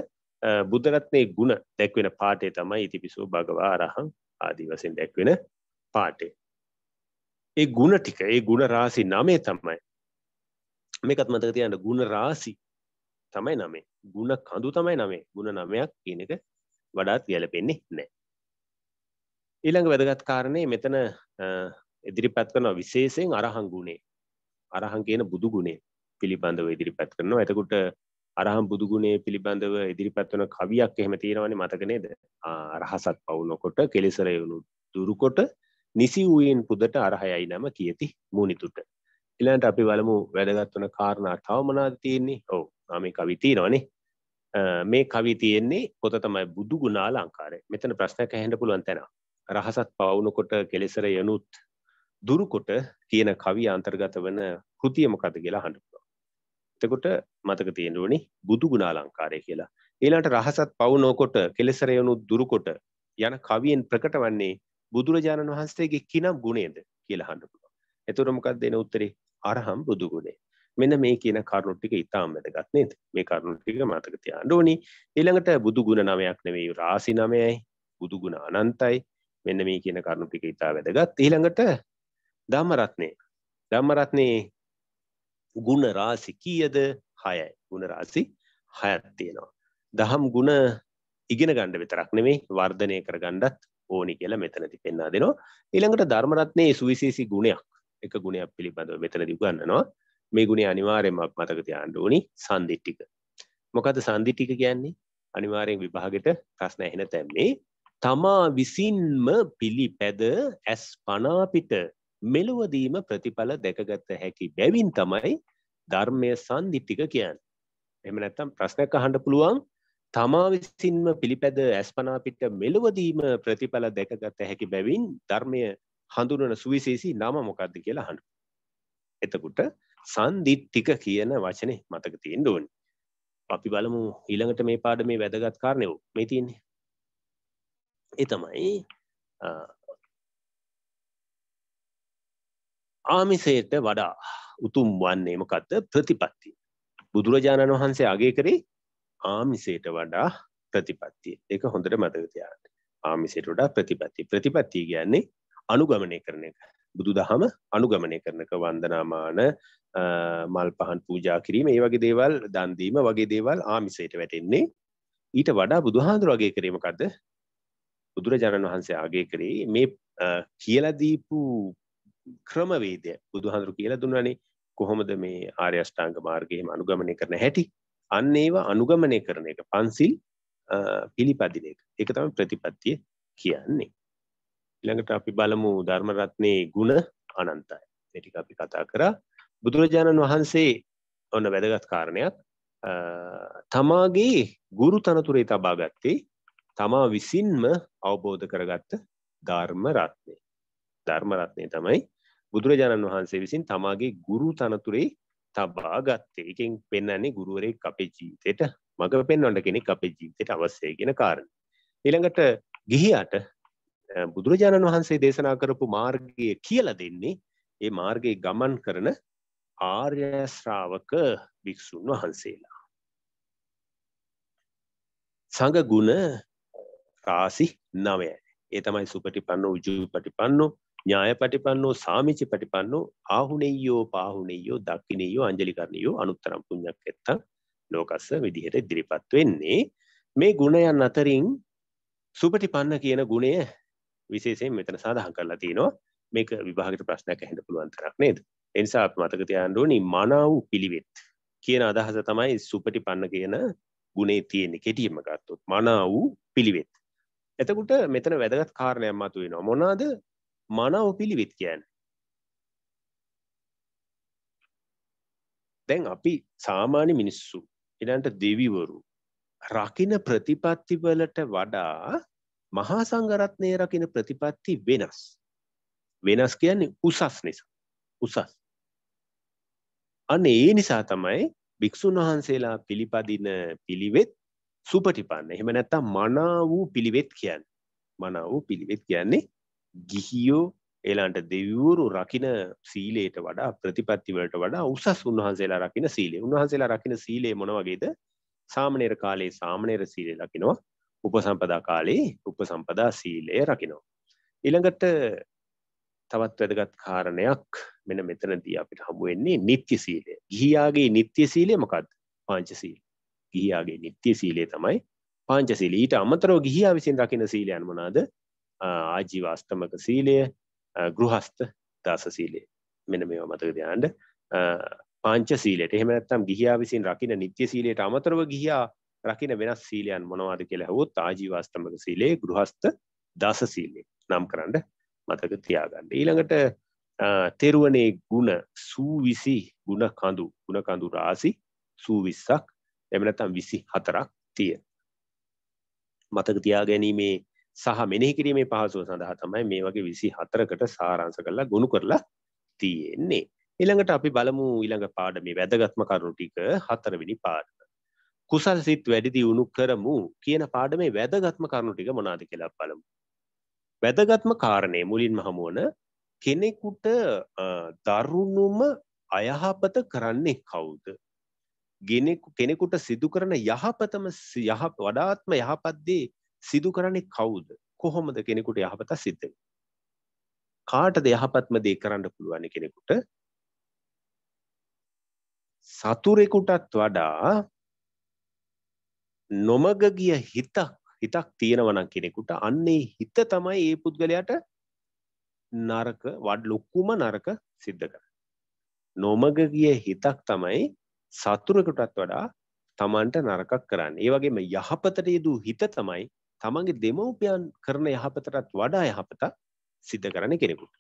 බුද්ධරත්නය ගුණ දැක්වෙන පාටේ තමයි ඉතිපිසෝ භගවා අරහං ආදී වසෙන් දැක්වෙන පාටේ ඒ ගුණ ටික ඒ ගුණ රාසි නමේ තමයි මේකත් මතක තියන්න ගුණ රාසි තමයි නමේ ගුණ කඳු තමයි නමේ ගුණ නමයක් කියන එක වඩාත් ගැලපෙන්නේ නෑ ඊළඟ වැදගත් කාරණය මෙතන ඉදිරිපත් කරන විශේෂයෙන් අරහං ගුණේ අරහං කියන බුදු ගුණේ පිළිබඳව ඉදිරිපත් කරනවා එතකුට අරහම් බුදුගුණේ පිළිබඳව ඉදිරිපත්වන කවියක් එහෙම තියෙනවනි මතකනේද රහසත් පවුනොකොට කෙලෙසරයවුණු දුරුකොට නිසි වූයෙන් පුදට අරහයයි නම කියති මුනිතුට ඉලාන්ට අපි වලමු වැදගත්වන කාරණා තවමනාද තියෙන්නේ ඔව නම කවිතිය නොනේ මේ කවි තියෙන්නේ පොත තමයි බුදු ගුණා ලංකාරය මෙතන ප්‍රශ්නයක් හැඳ පුළුවන් තැන රහසත් පවුනකොට කෙලෙසර යනුත් දුරුකොට කියන කවිය අන්තර්ගත වන කෘතිය මොකද කියලා හඬු එතකොට මතක තියෙන්න ඕනි බුදු ගුණාලංකාරය කියලා. ඊළඟට රහසත් පවු නොකොට කෙලෙසරයනු දුරුකොට යන කවියෙන් ප්‍රකට වන්නේ බුදුරජාණන් වහන්සේගේ කිනම් ගුණයද කියලා අහන්න පුළුවන්. එතකොට මොකක්ද එන උත්තරේ? අරහම් බුදු ගුණය. මෙන්න මේ කියන කරුණු ටික ඉතාම වැදගත් නේද? මේ කරුණු ටික මතක තියාගන්න ඕනි. ඊළඟට බුදු ගුණ නමයක් නෙවෙයි රාසි නමයයි. බුදු ගුණ අනන්තයි. මෙන්න මේ කියන කරුණු ටික ඉතා වැදගත්. ඊළඟට ධම්ම රත්නේ. ධම්ම රත්නේ ගුණ රාසි කීයද හයයි ගුණ රාසි හයත් තියෙනවා. දහම් ගුණ ඉගෙන ගණ්ඩ විතරක් නෙමේ වර්ධනය කර ගණ්ඩත් ඕනි කියලා මෙතනති පෙන්න්නා දෙනවා. ඊළඟට ධර්මරත්නයේ සුවිශේසි ගුණයක් එක ගුණයක් පිළිබඳව මෙතන දිගන්නවා මේ ගුණේ අනිවාර්යයෙන්ම මතක තියාගන්න ඕනි සම්දිට්ටික. මොකද සම්දිට්ටික කියන්නේ අනිවාර්යෙන් විභාගෙට ප්‍රශ්න ඇහෙන තැන්නේ තමා විසින්ම පිළිපැද ඇස් පනා පිට මෙලොවදීම ප්‍රතිඵල දැකගත හැකි බැවින් තමයි ධර්මය සන්දිිට්ටික කියන්න. එම නැත්තම් ප්‍රශ්නක අහන්ඩ පුළුවන් තමා විසින්ම පිළිපැද ඇස්පනාපිට මෙලොවදීම ප්‍රතිඵල දැකගත හැකි බැවින් ධර්මය හඳුනන සුවිශේසි නම මොකක්ද කියලා හඬු. එතකුට සන්දිිට්ටික කියන වචනය මතක තියෙන් ඕන්. අපි බලමු ඊළඟට මේ පාඩ මේ වැදගත් කාරණයව මේ තියන්නේ. එතමයි ආමිසයට වඩා උතුම් වන්නේ මොකද්ද ප්‍රතිපත්තිය. බුදුරජාණන් වහන්සේ අගය කරේ ආමිසයට වඩා ප්‍රතිපත්තිය. ඒක හොඳට මතක තියාගන්න. ආමිසයට වඩා ප්‍රතිපත්තිය. ප්‍රතිපත්තිය කියන්නේ අනුගමනය කරන එක. බුදුදහම අනුගමනය කරනක වන්දනාමාන මල් පහන් පූජා කිරීම ඒ වගේ දේවල් දන් දීම වගේ දේවල් ආමිසයට වැටෙන්නේ. ඊට වඩා බුදුහාඳුර අගය කරේ මොකද්ද? බුදුරජාණන් වහන්සේ අගය කරේ මේ කියලා දීපු ක්‍රමවේදය බුදුහඳුරු කියලා දුන්නනේ කොහොමද මේ ආර්ය අෂ්ටාංග මාර්ගයේම අනුගමනය කරන හැටි අන්න ඒවා අනුගමනය කරන එක පන්සිල් පිළිපදින එක ඒක තමයි ප්‍රතිපත්තිය කියන්නේ ඊළඟට අපි බලමු ධර්ම රත්නේ ಗುಣ අනන්තයි මේ ටික අපි කතා කරා බුදුරජාණන් වහන්සේ ඔන්න වැදගත් කාරණයක් තමාගේ ගුරු තනතුරේ තබා ගත්තේ තමා විසින්ම අවබෝධ කරගත්ත ධර්ම රත්නය ධර්මරත්නය තමයි බුදුරජාණන් වහන්සේ විසින් තමාගේ ගුරු තනතුරේ තබා ගත්තේ එකෙන් පෙන්න්නේ ගුරුවරෙක් අපේ ජීවිතයට මඟ පෙන්වන්නට කෙනෙක් අපේ ජීවිතයට අවශ්‍යය කියෙන කාරණ. ඊළඟට ගිහියට බුදුරජාණන් වහන්සේ දේශනා කරපු මාර්ගය කියල දෙන්නේ ඒ මාර්ගයේ ගමන් කරන ආර්යශ්‍රාවක භික්‍ෂූන් වහන්සේලා. සඟගුණ රාසි නවය ඒ තමයි සුපටි පන්න උජූ පටි පන්නු ඥාය පටිපන්නෝ සාමිචි පටිපන්නෝ ආහුනෙයෝ පාහුනෙයෝ දක්කිනෙයෝ අංජලිකරණයෝ අනුත්තරම් පුණ්‍යක් ඇත්තා ලෝකස්ස විදිහට ඉදිරිපත් වෙන්නේ මේ ගුණයන් අතරින් සුපටිපන්න කියන ගුණය විශේෂයෙන් මෙතන සඳහන් කරලා තිනවා මේක විභාගයට ප්‍රශ්නයක් ඇහෙන්න පුළුවන් තරක් නේද ඒ නිසා අපි මතක තියාගන්න ඕනි මනාව පිළිවෙත් කියන අදහස තමයි සුපටිපන්න කියන ගුණේ තියෙන්නේ කෙටියෙන්ම ගත්තොත් මනාව පිළිවෙත් එතකොට මෙතන වැදගත් කාරණයක් මතුවෙනවා මොනවාද මනව පිළිවිත් කියන්න දැන් අපි සාමාන්‍ය මිනිස්සු එනන්ට දෙවිවරු රකින ප්‍රතිපත්තිවලට වඩා මහා සංගරත්නය රකින ප්‍රතිපත්ති වෙනස් වෙනස් කියන්නේ උසස් නිසා උසස් අන්න ඒ නිසා තමයි භික්‍ෂූන් වහන්සේලා පිළිපදින පිළිවෙත් සුපටිපන්න එහෙම නැත්තම් මනා වූ පිළිවෙත් කියන්න මනා වූ පිළිවෙත් කියන්නේ ගිහියෝ එලාන්ට දෙව්වරු රකින සීලයට වඩා ප්‍රතිපත්තිවලට වඩා උසස් උන්වහන්සේලා රකින සීලේ උන්වහන්සේලා රකින සීලේ මොන වගේද සාමනේර කාලේ සාමනේර සීලේ රකිනවා උපසම්පදා කාලේ උපසම්පදා සීලය රකිනවා ඊළඟට තවත් වැදගත් කාරණයක් මෙන්න මෙතනදී අපිට හමු වෙන්නේ නිත්‍ය සීලය ගිහියාගේ නිත්‍ය සීලය මොකද්ද පාංචශීල ගිහියාගේ නිත්‍ය සීලය තමයි පාංචශීල ඊට අමතරව ගිහියා විසින් රකින සීලයන් මොනවාද ආජීව අස්ථමක සීලය ගෘහස්ත දාස සීලය මෙන මේවා මතක දයාන්ඩ පංච සීලයට එහෙමනත්තම් ගිහියා විසින් රකින නිත්‍ය සීලයට අමතරව ගිහියා රකින වෙනස් සීලයන් මොනවාද කියලා හවොත් ආජීවාස්ථමක සීලයේ ගෘහස්ත දස සීලේ නම් කරන්න මතක තියාගන්න. ඊළඟට තෙරුවනේ ගුණ සූවිසි ගුණ කඳු ගුණ කඳු රාසි සූවිස්සක් එමනතම් විසි හතරක් තිය. මතක තියා ගැනීමේ සහ මෙනෙහි කිරීමේ පහසුව සඳහා තමයි මේ වගේ 24කට සාරාංශ කරලා ගොනු කරලා තියෙන්නේ. ඊළඟට අපි බලමු ඊළඟ පාඩමේ වැදගත්ම කරුණු ටික හතරවෙනි පාඩම. කුසල් සිත් වැඩි දියුණු කරමු කියන පාඩමේ වැදගත්ම කරුණු ටික මොනවාද කියලා බලමු. වැදගත්ම කාරණේ මුලින්ම හමුවන කෙනෙකුට දරුණුම අයහපත කරන්නේ කවුද? කෙනෙකුට සිදු කරන යහපතම යහ වඩාත්ම යහපත් දේ සිදු කරන්නේ කවුද කොහොමද කෙනෙකුට යහපත සිද්ධ කාටද යහපත්ම දේ කරන්න පුළුවන් කෙනෙකුට සතුරෙකුටත් වඩා නොමග ගිය හිතක් හිතක් තියෙනවනම් කෙනෙකුට අන්නේ හිත තමයි ඒ පුද්ගලයාට නරක වඩ ලොක්කුම නරක සිද්ධ කර. නොමග ගිය හිතක් තමයි සතුරකටත් වඩා තමන්ට නරකක් කරන්න. ඒ වගේම යහපතට යෙදූ හිත තමයි තමන්ගේ දෙමව්පියන් කරන යහපතටත් වඩා යහපතක් සිද්ධ කරන කෙනෙකුට.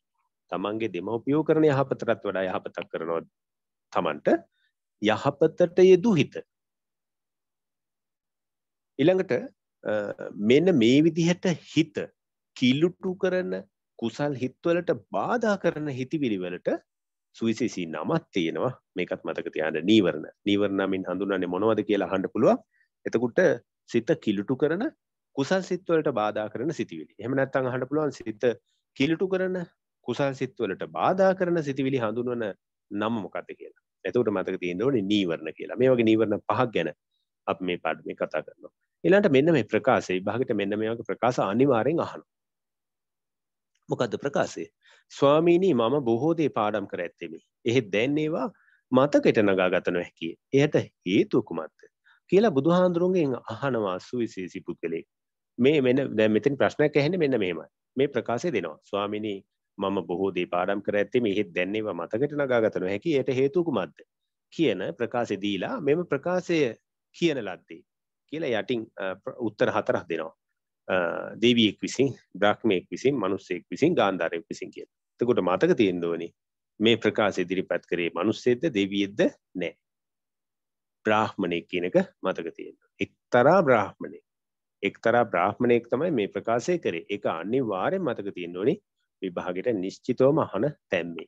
තමන්ගේ දෙමව්පියෝ කරන යහපතටත් වඩා යහපතක් කරනවා තමන්ට යහපතට යෙදු හිත. ඊළඟට මෙන්න මේ විදිහට හිත කිලුටු කරන කුසල් හිත්වලට බාධා කරන හිතිවිලි වලට සුවිශේෂී නමක් තියෙනවා මේකත් මතක තියාගන්න නීවරණ නීවරණ නමින් හඳුන්වන්නේ මොනවද කියලා අහන්න පුළුවන් එතකොට සිත කිලුටු කරන කුසල් සිත්වලට බාධා කරන සිතිවිලි. එහෙම නැත්නම් අහන්න පුළුවන් සිත කිලුටු කරන කුසල් සිත්වලට බාධා කරන සිතිවිලි හඳුන්වන නම මොකක්ද කියලා. එතකොට මතක තියෙන්න ඕනේ නීවරණ කියලා. මේ වගේ නීවරණ පහක් ගැන අපි මේ පාඩමේ කතා කරනවා. ඊළඟට මෙන්න මේ ප්‍රකාශය විභාගෙට මෙන්න මේ වගේ ප්‍රකාශ අනිවාර්යෙන් අහනවා. මොකද්ද ප්‍රකාශය? ස්වාමීනි මම බොහෝ දේ පාඩම් කර ඇත්තෙමි. එහෙත් දැන් ඒවා මතකෙට නගා ගත නොහැකිය. එයට හේතුව කුමක්ද? කියලා බුදුහාඳුරුන්ගෙන් අහනවා සුවිශේෂී පුද්ගලෙක්. මේ මෙන්න දැන් මෙතන ප්‍රශ්නයක් ඇහෙන්නේ මෙන්න මේමයි. මේ ප්‍රකාශය දෙනවා. ස්වාමිනී මම බොහෝ දේ පාඩම් කර ඇත්තේ මෙහිත් දැන් ඒවා මතකට නගා ගත නොහැකි. ඒට හේතුව කුමක්ද? කියන ප්‍රකාශය දීලා මෙම ප්‍රකාශය කියන ලද්දේ කියලා යටින් උත්තර හතරක් දෙනවා. දෙවියෙක් විසින්, බ්‍රාහ්මණයෙක් විසින්, මිනිසෙක් විසින්, ගාන්ධාරයෙක් විසින් කියලා. එතකොට මතක තියෙන්න ඕනේ මේ ප්‍රකාශය ඉදිරිපත් කරේ මිනිස්සෙක්ද දෙවියෙක්ද නැහැ. බ්‍රාහ්මණයෙක් කියන එක මතක තියෙන්න. එක්තරා බ්‍රාහ්මණයෙක්. එක්තරා බ්‍රාහ්මණයෙක් තමයි මේ ප්‍රකාශය කරේ. ඒක අනිවාර්යෙන් මතක තියෙන්න ඕනේ විභාගෙට නිශ්චිතවම අහන තැම්මේ.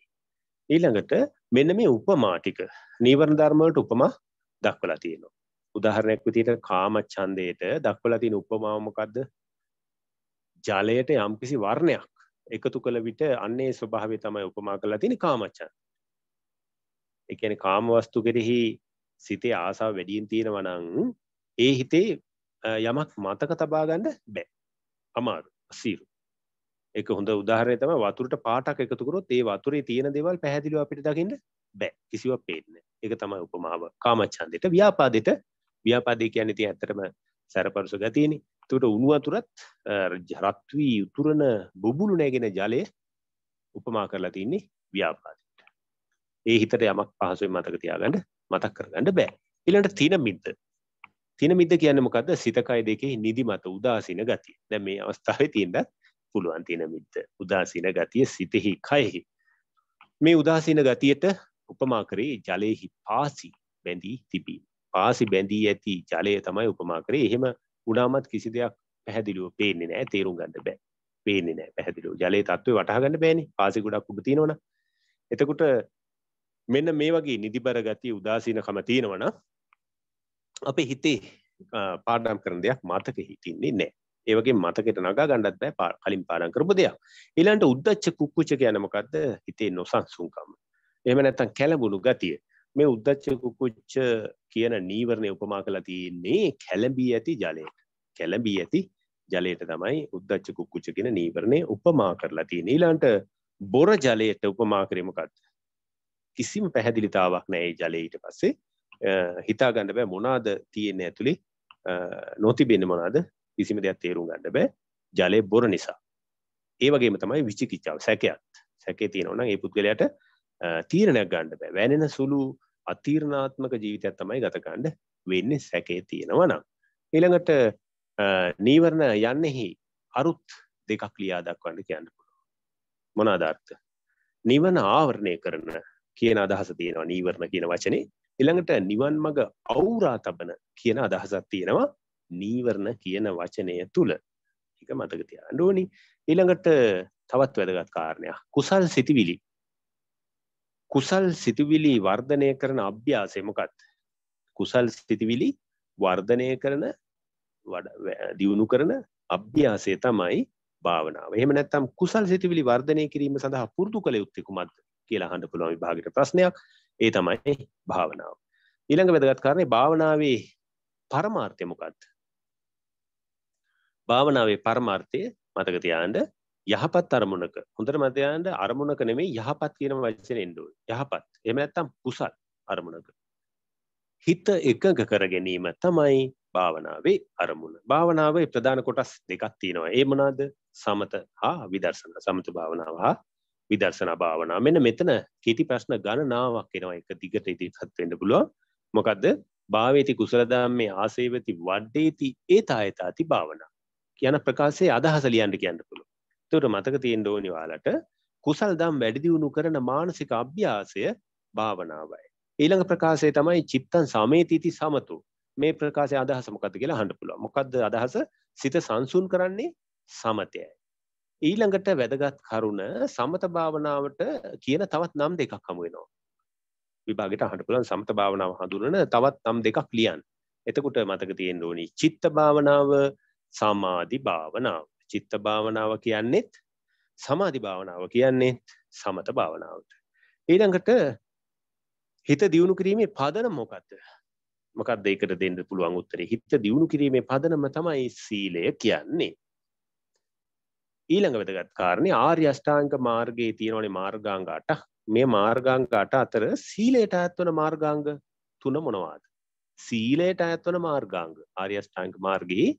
ඊළඟට මෙන්න මේ උපමා ටික නීවරණ ධර්ම වලට උපමා දක්වලා තියෙනවා. උදාහරණයක් විදිහට කාම ඡන්දයට දක්වලා තියෙන උපමාව මොකද්ද? ජලයට යම්කිසි වර්ණයක් එකතු කළ විට අන්නේ ස්වභාවය තමයි උපමා කරලා තියෙන්නේ කාම ඡන්ද. ඒ කියන්නේ කාම වස්තු කෙරෙහි සිතේ ආසාව වැඩියෙන් තියෙනවා නම් ඒ හිතේ යමක් මතක තබාගන්න බෑ අමාරු සීරු එක හොඳ උදාහරය තම වතුරට පාටක් එකතුකරොත් ඒ වතුරේ තියෙන දේවල් පැහැදිලිව අපිට දකින්න බෑ කිසිව පේන්න එක තමයි උපමාව කාමච්ඡන්දයට ව්‍යාපාදයට ව්‍යාපාදේ කියන්නේ තියෙන ඇත්තටම සැරපරුස ගතියනේ එතකොට උණු වතුරත් රත් වී උතුරන බුබුලු නැගෙන ජලය උපමා කරලා තින්නේ ව්‍යාපාදයට ඒ හිතට යමක් පහසුවෙන් මතක තියාගන්න මතක් කරගන්න බෑ ඊළඟට තින මිද්ද තින මිද්ද කියන්නේ මොකද්ද සිතකය දෙකේ නිදිමත උදාසීන ගතිය. දැන් මේ අවස්ථාවේ තියෙන්නත් පුළුවන් තින මිද්ද. උදාසීන ගතිය සිතෙහි කයෙහි. මේ උදාසීන ගතියට උපමා කරේ ජලයේහි පාසි බැඳී තිබී. පාසි බැඳී ඇති ජලය තමයි උපමා කරේ. එහෙම උනාමත් කිසි දෙයක් පැහැදිලිව පේන්නේ නැහැ, තේරුම් ගන්න බෑ. පේන්නේ නැහැ පැහැදිලිව. ජලයේ තත්ත්වය වටහා ගන්න බෑනේ. පාසි ගොඩක් උඩ තියෙනවනේ. එතකොට මෙන්න මේ වගේ නිදිබර ගතිය උදාසීනකම තියෙනවනම් අපේ හිතේ පාඩම් කරන දෙයක් මතක හිටින්නේ නැහැ. ඒ වගේ මතකෙට නගා ගන්නත් බෑ කලින් පාඩම් කරපු දෙයක්. ඊළඟට උද්දච්ච කුක්කුච්ච කියන්නේ මොකද්ද? හිතේ නොසන්සුන්කම. එහෙම නැත්නම් කැළඹුණු ගතිය. මේ උද්දච්ච කුක්කුච්ච කියන නීවරණය උපමා කරලා තියෙන්නේ කැළඹී ඇති ජලයට. කැළඹී ඇති ජලයට තමයි උද්දච්ච කුක්කුච්ච කියන නීවරණය උපමා කරලා තියෙන්නේ. ඊළඟට බොර ජලයට උපමා කරේ මොකද්ද? කිසිම පැහැදිලිතාවක් නැහැ ඒ ජලයේ ඊට පස්සේ. හිතා ගන්න බෑ මොනාද තියෙන ඇතුළි නොතිබෙන මොනාද කිසිම දෙයක් තේරුම් ගන්න බෑ ජලය බොර නිසා ඒ වගේම තමයි විචිකිච්චාව සැකයත් සැකේ තියෙනවා නම් ඒ පුද්ගලයාට තීරණයක් ගන්න බෑ වැනෙන සුළු අතීර්ණාත්මක ජීවිතයක් තමයි ගත ගන්න වෙන්නේ සැකේ තියෙනවා නම් ඊළඟට නීවරණ යන්නේහි අරුත් දෙකක් ලියා දක්වන්න කියන්න පුළුවන් මොන අදර්ථ නිවන ආවරණය කරන කියන අදහස තියෙනවා නීවරණ කියන වචනේ එළඟට නිවන් මඟ අවුරා තබන කියන අදහසක් තියෙනවා නීවරණ කියන වචනය තුල. ඒක මතක තියාගන්න ඕනි. ඊළඟට තවත් වැදගත් කාරණයක් කුසල් සිතිවිලි. කුසල් සිතිවිලි වර්ධනය කරන අභ්‍යාසය මොකක්ද? කුසල් සිතිවිලි වර්ධනය කරන දියුණු කරන අභ්‍යාසය තමයි භාවනාව. එහෙම නැත්නම් කුසල් සිතිවිලි වර්ධනය කිරීම සඳහා පුරුදු කළ යුත්තේ කුමක්ද කියලා අහන්න පුළුවන් විභාගයට ප්‍රශ්නයක්. ඒ තමයි භාවනාව. ඊළඟ වැදගත් කාරණේ භාවනාවේ පරමාර්ථය මොකක්ද? භාවනාවේ පරමාර්ථය මතක තියාගන්න යහපත් අරමුණක. හොඳට මතක තියාගන්න අරමුණක නෙමෙයි යහපත් කියන වචනේ එන්න ඕනේ. යහපත්. එහෙම නැත්නම් කුසල් අරමුණක. හිත එකඟ කර ගැනීම තමයි භාවනාවේ අරමුණ. භාවනාවේ ප්‍රධාන කොටස් දෙකක් තියෙනවා. ඒ මොනවාද? සමත හා විදර්ශනා. සමත භාවනාව හා විදර්ශනා භාවනා මෙන්න මෙතන කෙටි ප්‍රශ්න ගණනාවක් එනවා එක දිගට ඉදිරිපත් වෙන්න පුළුවන් මොකද්ද භාවේති කුසල ධම්මේ ආසේවති වඩ්ඩේති ඒතායතාති භාවනා කියන ප්‍රකාශයේ අදහස ලියන්න කියන්න පුළුවන් ඒකට මතක තියෙන්න ඕනි ඔයාලට කුසල් ධම් වැඩි දියුණු කරන මානසික අභ්‍යාසය භාවනාවයි ඊළඟ ප්‍රකාශය තමයි චිත්තං සමේතිති සමතෝ මේ ප්‍රකාශයේ අදහස මොකද්ද කියලා අහන්න පුළුවන් මොකද්ද අදහස සිත සංසුන් කරන්නේ සමතයයි ඊළඟට වැදගත් කරුණ සමත භාවනාවට කියන තවත් නම් දෙකක් හමු වෙනවා. විභාගෙට අහන්න පුළුවන් සමත භාවනාව හඳුනන තවත් නම් දෙකක් ලියන්න. එතකොට මතක තියෙන්න ඕනි චිත්ත භාවනාව සමාධි භාවනාව. චිත්ත භාවනාව කියන්නේත් සමාධි භාවනාව කියන්නේ සමත භාවනාවට. ඊළඟට හිත දියුණු කිරීමේ පදනම මොකද්ද? මොකක්ද ඒකට දෙන්න පුළුවන් උත්තරේ? හිත දියුණු කිරීමේ පදනම තමයි සීලය කියන්නේ. ඊළඟ වැදගත් කාරණේ ආර්ය අෂ්ටාංග මාර්ගයේ තියෙනවනේ මාර්ගාංග 8ක්. මේ මාර්ගාංග 8 අතර සීලයට අයත්වන මාර්ගාංග තුන මොනවාද? සීලයට අයත්වන මාර්ගාංග ආර්ය අෂ්ටාංග මාර්ගයේ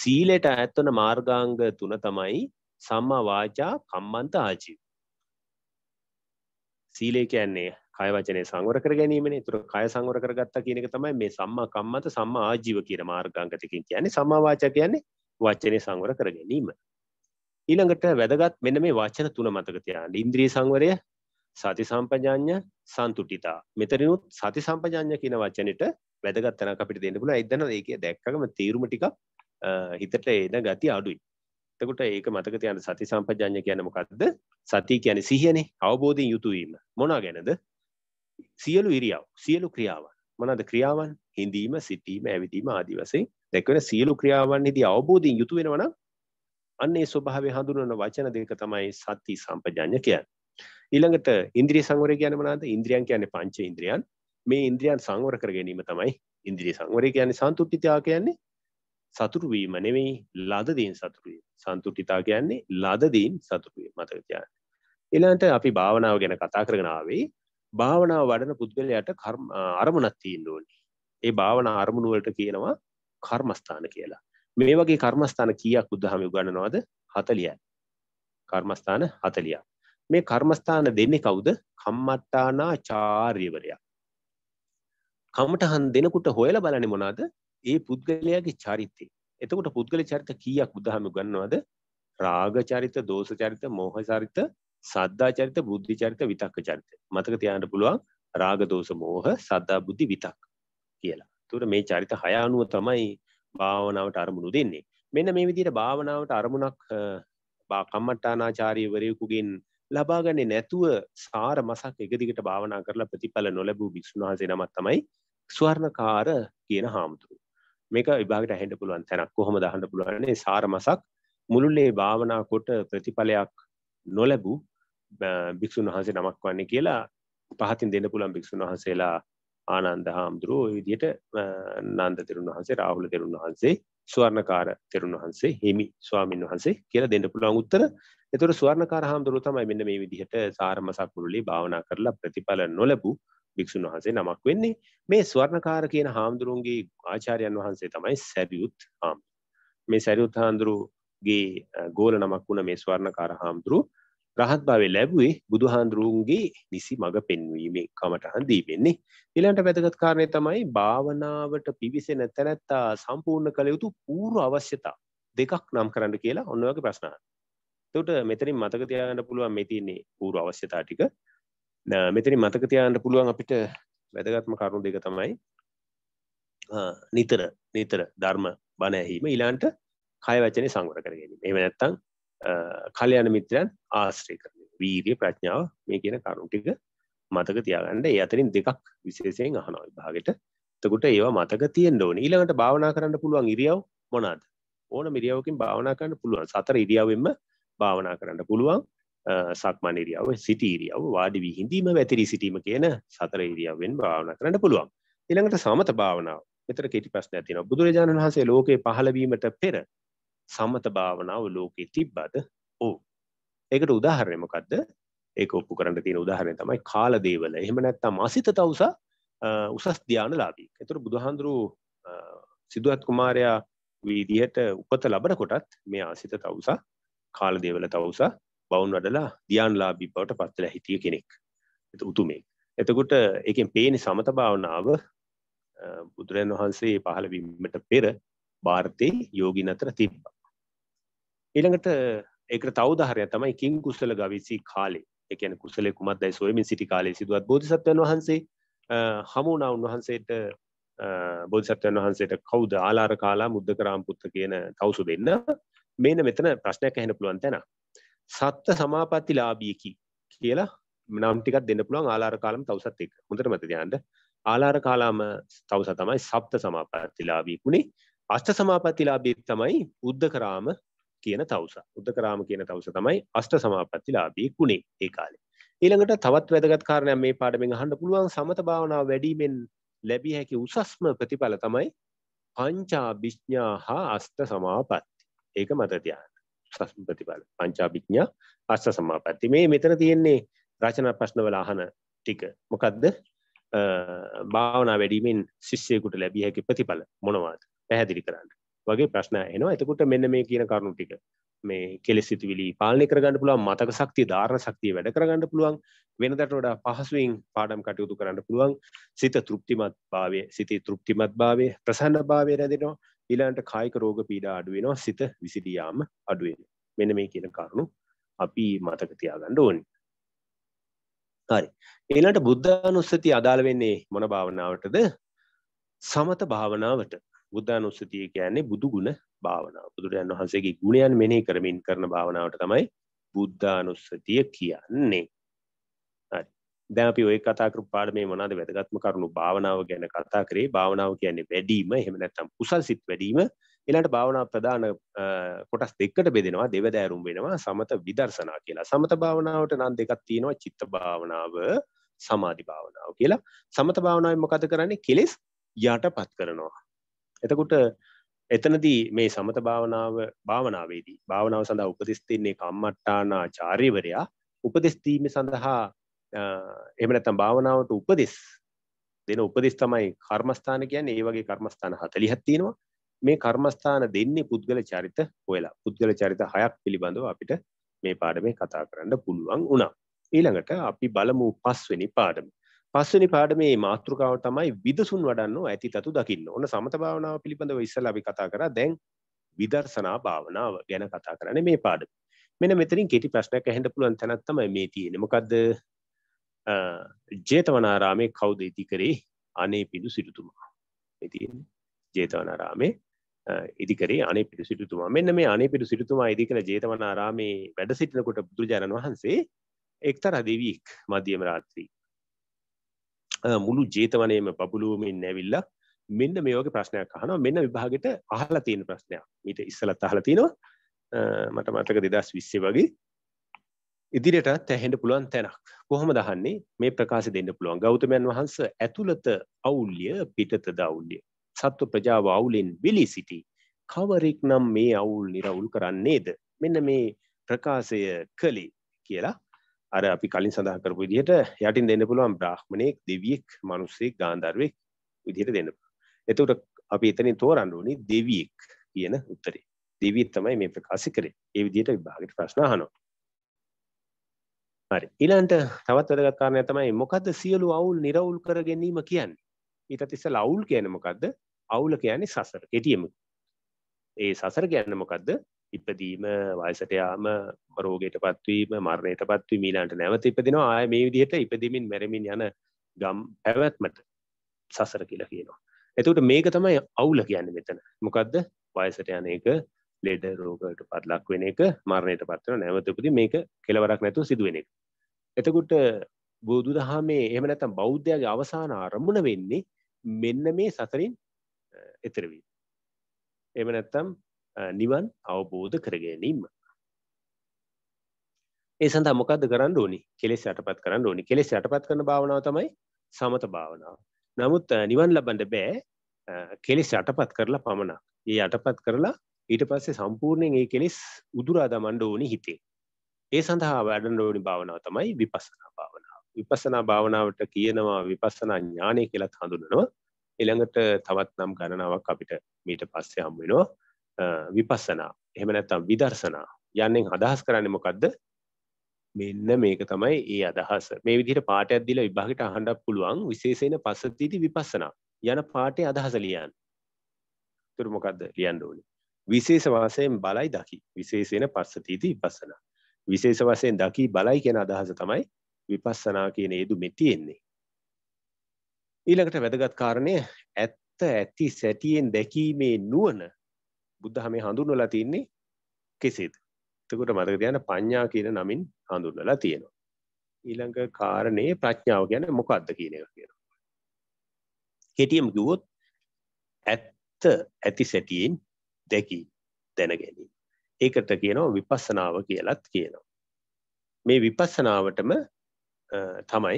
සීලයට අයත්වන මාර්ගාංග තුන තමයි සම්මා වාචා කම්මන්ත ආජීව. සීලය කියන්නේ කය වචනේ සංවර කර ගැනීමනේ. ඒතර කය සංවර කරගත්තා කියන එක තමයි මේ සම්මා කම්මන්ත සම්මා ආජීව කියන මාර්ගාංග දෙකකින් කියන්නේ සම්මා වාචා කියන්නේ වචනේ සංවර කර ගැනීම. ඊළඟට වැදගත් මෙන්න මේ වචන තුන මතක තියාගන්න. ඉන්ද්‍රිය සංවරය, සති සම්පජාඤ්ඤ, සන්තුටිතා. මෙතරිනුත් සති සම්පජාඤ්ඤ කියන වචනෙට වැදගත් තැනක් අපිට දෙන්න පුළුවන්. ඒදැන ඒකේ දැක්කම තීරුම ටිකක් හිතට එන ගති අඩුයි. එතකොට ඒක මතක තියාගන්න සති සම්පජාඤ්ඤ කියන්නේ මොකද්ද? සති කියන්නේ සිහියනේ, අවබෝධයෙන් යුතු වීම. මොනවා ගැනද? සියලු ඉරියව්, සියලු ක්‍රියාවන්. මොනවාද ක්‍රියාවන්? හිඳීම, සිටීම, ඇවිදීම ආදී වශයෙන් දැක්වෙන සියලු ක්‍රියාවන්හිදී අවබෝධයෙන් යුතු වෙනවා නම් අන්න ඒ ස්වභාවය හඳුන්වන වචන දෙක තමයි සති සම්පජාඤ්ඤ කියන්නේ. ඊළඟට ඉන්ද්‍රිය සංවරය කියන්නේ මොනවාද? ඉන්ද්‍රියන් කියන්නේ පංච ඉන්ද්‍රියන්. මේ ඉන්ද්‍රියන් සංවර කර ගැනීම තමයි ඉන්ද්‍රිය සංවරය කියන්නේ සන්තුට්ඨිතා කියන්නේ සතුටු වීම නෙවෙයි ලද දෙයින් සතුටු වීම. සන්තුට්ඨිතා කියන්නේ ලද දෙයින් සතුටු වීම මතක තියාගන්න. ඊළඟට අපි භාවනාව ගැන කතා කරගෙන ආවේ භාවනාව වඩන පුද්ගලයාට අරමුණක් තියෙන්න ඕනේ. ඒ භාවනා අරමුණු වලට කියනවා කර්මස්ථාන කියලා. මේ වගේ කර්මස්ථාන කීයක් බුදුහාම උගන්වනවද 40යි කර්මස්ථාන 40ක් මේ කර්මස්ථාන දෙන්නේ කවුද කම්මට්ටානා චාර්යවරයා කමටහන් දෙනකොට හොයලා බලන්නේ මොනවාද ඒ පුද්ගලයාගේ චරිතය එතකොට පුද්ගල චරිත කීයක් බුදුහාම උගන්වනවද රාග චරිත දෝෂ චරිත මෝහ චරිත සද්දා චරිත බුද්ධි චරිත විතක්ක චරිත මතක තියාගන්න පුළුවන් රාග දෝෂ මෝහ සද්දා බුද්ධි විතක් කියලා. ඒතකොට මේ චරිත 6 අනුව තමයි භාවනාවට අරමුණු දෙන්නේ. මෙන්න මේ විදිහට භාවනාවට අරමුණක් කම්මට්ටානාචාර්යවරයෙකුගෙන් ලබාගන්නේ නැතුව සාර මසක් එක දිගට භාවනා කරලා ප්‍රතිඵල නොලැබූ භික්ෂුන් වහන්සේ නමක් තමයි ස්වර්ණකාර කියන හාමුදුරුව. මේක විභාගයට ඇහෙන්න පුළුවන් තැනක්. කොහොමද අහන්න පුළුවන්නේ සාර මසක් මුළුල්ලේ භාවනා කොට ප්‍රතිඵලයක් නොලැබූ භික්ෂුන් වහන්සේ නමක් වන්නේ කියලා පහතින් දෙන්න පුළුවන් භික්ෂුන් වහන්සේලා ආනන්ද හාමුදුරුව ඔය විදියට නන්ද තෙරුන් වහන්සේ රාහුල තෙරුන් වහන්සේ ස්වර්ණකාර තෙරුන් වහන්සේ හිමි ස්වාමින් වහන්සේ කියලා දෙන්න පුළුවන් උත්තර. ඒතර ස්වර්ණකාර හාමුදුරුව තමයි මෙන්න මේ විදිහට සාරමසක් මුළුලි භාවනා කරලා ප්‍රතිඵල නොලැබූ භික්ෂුන් වහන්සේ නමක් වෙන්නේ. මේ ස්වර්ණකාර කියන හාමුදුරුවන්ගේ ආචාර්යයන් වහන්සේ තමයි සැරියුත් හාමුදුරුව. මේ සැරියුත් හාමුදුරුවගේ ගෝල නමක් වුණ මේ ස්වර්ණකාර හාමුදුරුව රහත් භාවය ලැබුවේ බුදුහාඳුරුන්ගේ නිසි මඟ පෙන්වීමේ කමටහන් දීපෙන්නේ. ඊළඟට වැදගත් කාරණය තමයි භාවනාවට පිවිසෙන තැනැත්තා සම්පූර්ණ කළ යුතු පූර්ව අවශ්‍යතා දෙකක් නම් කරන්න කියලා ඔන්න ඔයගේ ප්‍රශ්න අහනවා. එතකොට මෙතනින් මතක තියාගන්න පුළුවන් මේ තියෙන්නේ පූර්ව අවශ්‍යතා ටික. මෙතනින් මතක තියාගන්න පුළුවන් අපිට වැදගත්ම කරුණු දෙක තමයි නිතර නිතර ධර්ම බණ ඇහිීම ඊළඟට කය වචනේ සංවර කර ගැනීම. එහෙම නැත්නම් කලයන මිත්‍රයන් ආශ්‍රය කරන වීරිය ප්‍රඥාව මේ කියන කරුණටික මතක තියාගන්න ඒ අතරින් දෙකක් විශේෂයෙන් අහනවා විභාගෙට එතකොට ඒවා මතක තියෙන්න ඕනේ ඊළඟට භාවනා කරන්න පුළුවන් ඉරියව් මොනවාද ඕන මිරියවකින් භාවනා කරන්න පුළුවන් සතර ඉරියව්වෙන්ම භාවනා කරන්න පුළුවන් සක්මන් ඉරියව් සිටි ඉරියව් වාඩි වී හිඳීම වැතිරී සිටීම කියන සතර ඉරියව්වෙන් භාවනා කරන්න පුළුවන් ඊළඟට සමත භාවනාව මෙතන කෙටි ප්‍රශ්නයක් තියෙනවා බුදුරජාණන් වහන්සේ ලෝකේ පහළ වීමට පෙර සමත භාවනාව ලෝකේ තිබ්බද? ඔව්. ඒකට උදාහරණය මොකද්ද? ඒක ඔප්පු කරන්න තියෙන උදාහරණය තමයි කාලදේවල. එහෙම නැත්නම් අසිත තවුස උසස් ධානලාභී. ඒතර බුදුහාඳුරු සිදුවත් කුමාරයා විදිහට උපත ලබන කොටත් මේ අසිත තවුස කාලදේවල තවුස බවුන් වඩලා ධානලාභී බවට පත්වලා හිටිය කෙනෙක්. ඒත උතුමේ. එතකොට ඒකෙන් පේන සමත භාවනාව බුදුරන් වහන්සේ පහළ වීමට පෙර භාරතයේ යෝගීන් අතර තිබ්බා. ඊළඟට ඒකට තව උදාහරණයක් තමයි කිං කුසල ගවිසි කාලේ. ඒ කියන්නේ කුසලයේ කුමක්දයි සොයමින් සිටි කාලේ සිදුවත් බෝධිසත්වයන් වහන්සේ හමු වුණා උන්වහන්සේට බෝධිසත්වයන් වහන්සේට කවුද ආලාර කාලා මුද්දකරාම් පුත්ත කියන තවුසු දෙන්න මේන මෙතන ප්‍රශ්නයක් ඇහෙන්න පුළුවන් තැන සත්ත්ව සමාපatti ලාභියකි කියලා නම් ටිකක් දෙන්න පුළුවන් ආලාර කාලම තවුසත් එක්ක හොඳට මතක තියාගන්න ආලාර කාලාම තවුස තමයි සප්ත සමාපatti ලාභියකුනේ අෂ්ට සමාපත්තිලාභී තමයි උද්දකරාම කියන තවුස. උද්දකරාම කියන තවුස තමයි අෂ්ට සමාපත්තිලාභී කුණේ ඒ කාලේ. ඊළඟට තවත් වැදගත් කාරණයක් මේ පාඩමෙන් අහන්න පුළුවන් සමත භාවනාව වැඩිමෙන් ලැබිය හැකි උසස්ම ප්‍රතිඵල තමයි පංචා විඥා හා අෂ්ට සමාපatti. ඒක මත තියාගන්න. උසස්ම ප්‍රතිඵල පංචා විඥා අෂ්ට සමාපatti. මේ මෙතන තියෙන්නේ රචනා ප්‍රශ්නවල අහන ටික. මොකද්ද? භාවනා වැඩිමෙන් ශිෂ්‍යයෙකුට ලැබිය හැකි ප්‍රතිඵල මොනවාද? පැහැදිලි කරන්න වගේ ප්‍රශ්න එනවා එතකොට මෙන්න මේ කියන කරුණු ටික මේ කෙලෙස් සිතුවිලි පාලනය කරගන්න පුළුවන් මතක ශක්තිය ධාරණ ශක්තිය වැඩ කරගන්න පුළුවන් වෙනදට වඩා පහසුවෙන් පාඩම් කටයුතු කරන්න පුළුවන් සිත තෘප්තිමත් භාවය සිතේ තෘප්තිමත් භාවය ප්‍රසන්න භාවය රැඳෙනවා ඊළඟට කායික රෝග පීඩා අඩු වෙනවා සිත විසිරී යාම අඩු වෙනවා මෙන්න මේ කියන කරුණු අපි මතක තියාගන්න ඕනේ හරි ඊළඟට බුද්ධානුස්සතිය අදාළ වෙන්නේ මොන භාවනාවටද සමත භාවනාවට බුද්ධානුස්සතිය කියන්නේ බුදු ගුණ භාවනාව. බුදුරජාන් වහන්සේගේ ගුණයන් මෙනෙහි කරමින් කරන භාවනාවට තමයි බුද්ධානුස්සතිය කියන්නේ. හරි. දැන් අපි ওই කතා කරපු පාඩමේ මොනවාද වැදගත්ම කරුණු භාවනාව ගැන කතා කරේ. භාවනාව කියන්නේ වැඩිම, එහෙම නැත්නම් කුසල් සිත් වැඩිම. ඊළඟට භාවනා ප්‍රධාන කොටස් දෙකකට බෙදෙනවා. දෙවදෑරුම් වෙනවා සමත විදර්ශනා කියලා. සමත භාවනාවට නම් දෙකක් තියෙනවා. චිත්ත භාවනාව, සමාධි භාවනාව කියලා. සමත භාවනාවෙන් මොකද කරන්නේ? කෙලෙස් යටපත් කරනවා. එතකොට එතනදී මේ සමත භාවනාව භාවනාවේදී භාවනාව සඳහා උපදෙස්තින්නේ කම්මට්ටානා චාරීවරයා උපදෙස්තීම සඳහා එමනැතම් භාවනාවට උපදෙස් දෙන උපදෙස් තමයි කර්මස්ථාන කියන්නේ ඒ වගේ කර්මස්ථාන හතලිහත් තියෙනවා මේ කර්මස්ථාන දෙන්නේ පුද්ගල චරිත හොයලා පුද්ගල චරිත හයක් පිළිබඳව අපිට මේ පාඩමේ කතා කරන්න පුළුවන් වුණා ඊළඟට අපි බලමු පස්වෙනි පාඩම පස්වෙනි පාඩමේ මාතෘකාව තමයි විදසුන් වඩන්න ඇතිතතු දකින්න. ඔන්න සමත භාවනාව පිළිබඳව ඉස්සෙල්ලා අපි කතා කරා. දැන් විදර්ශනා භාවනාව ගැන කතා කරන්නේ මේ පාඩමේ. මෙන්න මෙතනින් කෙටි ප්‍රශ්නයක් ඇහෙන්න පුළුවන් තැනක් තමයි මේ තියෙන්නේ. මොකද්ද? ජේතවනාරාමේ කවුද ඉදි කරේ? අනේ පිළු සිටුතුමා. මේ තියෙන්නේ. ජේතවනාරාමේ ඉදිකරේ අනේ පිටු සිටුතුමා මෙන්න මේ අනේ පිටු සිටුතුමා ඉදි කළ ජේතවනාරාමේ වැඩ සිටිනකොට බුදුරජාණන් වහන්සේ එක්තරා දෙවියෙක් මධ්‍යම රාත්‍රී මුළු ජේතවනයම බබලුවමින් නැවිල්ලා මෙන්න මේ වගේ ප්‍රශ්නයක් අහනවා මෙන්න විභාගෙට අහලා තියෙන ප්‍රශ්නයක් මීට ඉස්සලත් අහලා තිනවා මට මතක 2020 වගේ ඉදිරියට තැහෙන්න පුළුවන් තැනක් කොහොමද අහන්නේ මේ ප්‍රකාශ දෙන්න පුළුවන් ගෞතමයන් වහන්සේ ඇතුළත අවුල්්‍ය පිටත දවුල්්‍ය සත්ව ප්‍රජාව අවුලෙන් වෙලී සිටි කවරෙක් නම් මේ අවුල් නිරවුල් කරන්නේද මෙන්න මේ ප්‍රකාශය කළේ කියලා අර අපි කලින් සඳහ කරපු විදිහට යටින් දෙන්න පුළුවන් බ්‍රාහ්මණයෙක් දෙවියෙක් මිනිස්සෙක් ගාන්ධාරවෙක් විදිහට දෙන්න පුළුවන්. එතකොට අපි එතනින් තෝරන්න ඕනේ දෙවියෙක් කියන උත්තරේ. දෙවියෙක් තමයි මේ ප්‍රකාශ කරේ. ඒ විදිහට විභාගෙට ප්‍රශ්න අහනවා. හරි. ඊළඟට තවත් වැදගත් කාරණයක් තමයි මොකද්ද සියලු අවුල් නිර්වුල් කර ගැනීම කියන්නේ? ඊටත් ඉස්සෙල්ලා අවුල් කියන්නේ මොකද්ද? අවුල කියන්නේ සසර. කෙටියෙම. ඒ සසර කියන්නේ මොකද්ද? ඉපදීම වයසට යාම රෝගයට පත්වීම මරණයට පත්වී මීලාන්ට නැවත ඉපදිනවා ආය මේ විදිහට ඉපදීමින් මැරමින් යන ගම් පැවැත්මට සසර කියලා කියනවා. එතකොට මේක තමයි අවුල කියන්නේ මෙතන. මොකද්ද? වයසට යන එක ලෙඩ රෝගවලට පත්ලක් වෙන එක මරණයට පත් වෙන නැවත උපදී මේක කෙලවරක් නැතුව සිදුවෙන එක. එතකොට බුදුදහමේ එහෙම නැත්නම් බෞද්ධයාගේ අවසාන ආරමුණ වෙන්නේ මෙන්න මේ සසරින් එතර වීම. එහෙම නැත්නම් නිවන් අවබෝධ කරගැනීම. ඒ සඳහා මොකක්ද කරන්න ඕනි කෙලෙස් යටපත් කරන්න ඕනි කෙලෙස් යටපත් කරන භාවනාව තමයි සමත භාවනාව. නමුත් නිවන් ලබන්න බෑ කෙලෙස් යටපත් කරලා පමණක්. ඒ යටපත් කරලා ඊට පස්සේ සම්පූර්ණයෙන් ඒ කෙලෙස් උදුරා දමන්න ඕනි හිතේ. ඒ සඳහා වැඩන්න ඕනි භාවනාව තමයි විපස්සනා භාවනාව. විපස්සනා භාවනාවට කියනවා විපස්සනා ඥානය කියලාත් හඳුන්වනවා. ඊළඟට තවත් නම් ගණනාවක් අපිට මීට පස්සේ හම් වෙනවා. විපස්සනා එහෙම නැත්තම් විදර්ශනා යන්නෙන් අදහස් කරන්නේ මොකද්ද මෙන්න මේක තමයි ඒ අදහස මේ විදිහට පාඩයක් දීලා විභාගෙට අහන්නත් පුළුවන් විශේෂයෙන් පස්සතිදී විපස්සනා යන පාඩේ අදහස ලියන්න. ඒතර මොකද්ද ලියන්න ඕනේ? විශේෂ වශයෙන් බලයි දකි විශේෂයෙන් පස්සතිදී විපස්සනා. විශේෂ වශයෙන් දකි බලයි කියන අදහස තමයි විපස්සනා කියන ඒ දුමේ තියෙන්නේ. ඊළඟට වැදගත් කාරණය ඇත්ත ඇති සැටියෙන් දැකීමේ නුවණ බුද්ධහමේ හඳුන්වලා තින්නේ කෙසේද? එතකොට මතක තියාගන්න පඤ්ඤා කියන නමින් හඳුන්වලා තියෙනවා. ඊළඟ කාරණේ ප්‍රඥාව කියන්නේ මොකක්ද කියන එක කියනවා. කෙටියෙන් කිව්වොත් ඇත්ත ඇති සැටියෙන් දැකි දැන ගැනීම. ඒකට කියනවා විපස්සනාව කියලත් කියනවා. මේ විපස්සනාවටම තමයි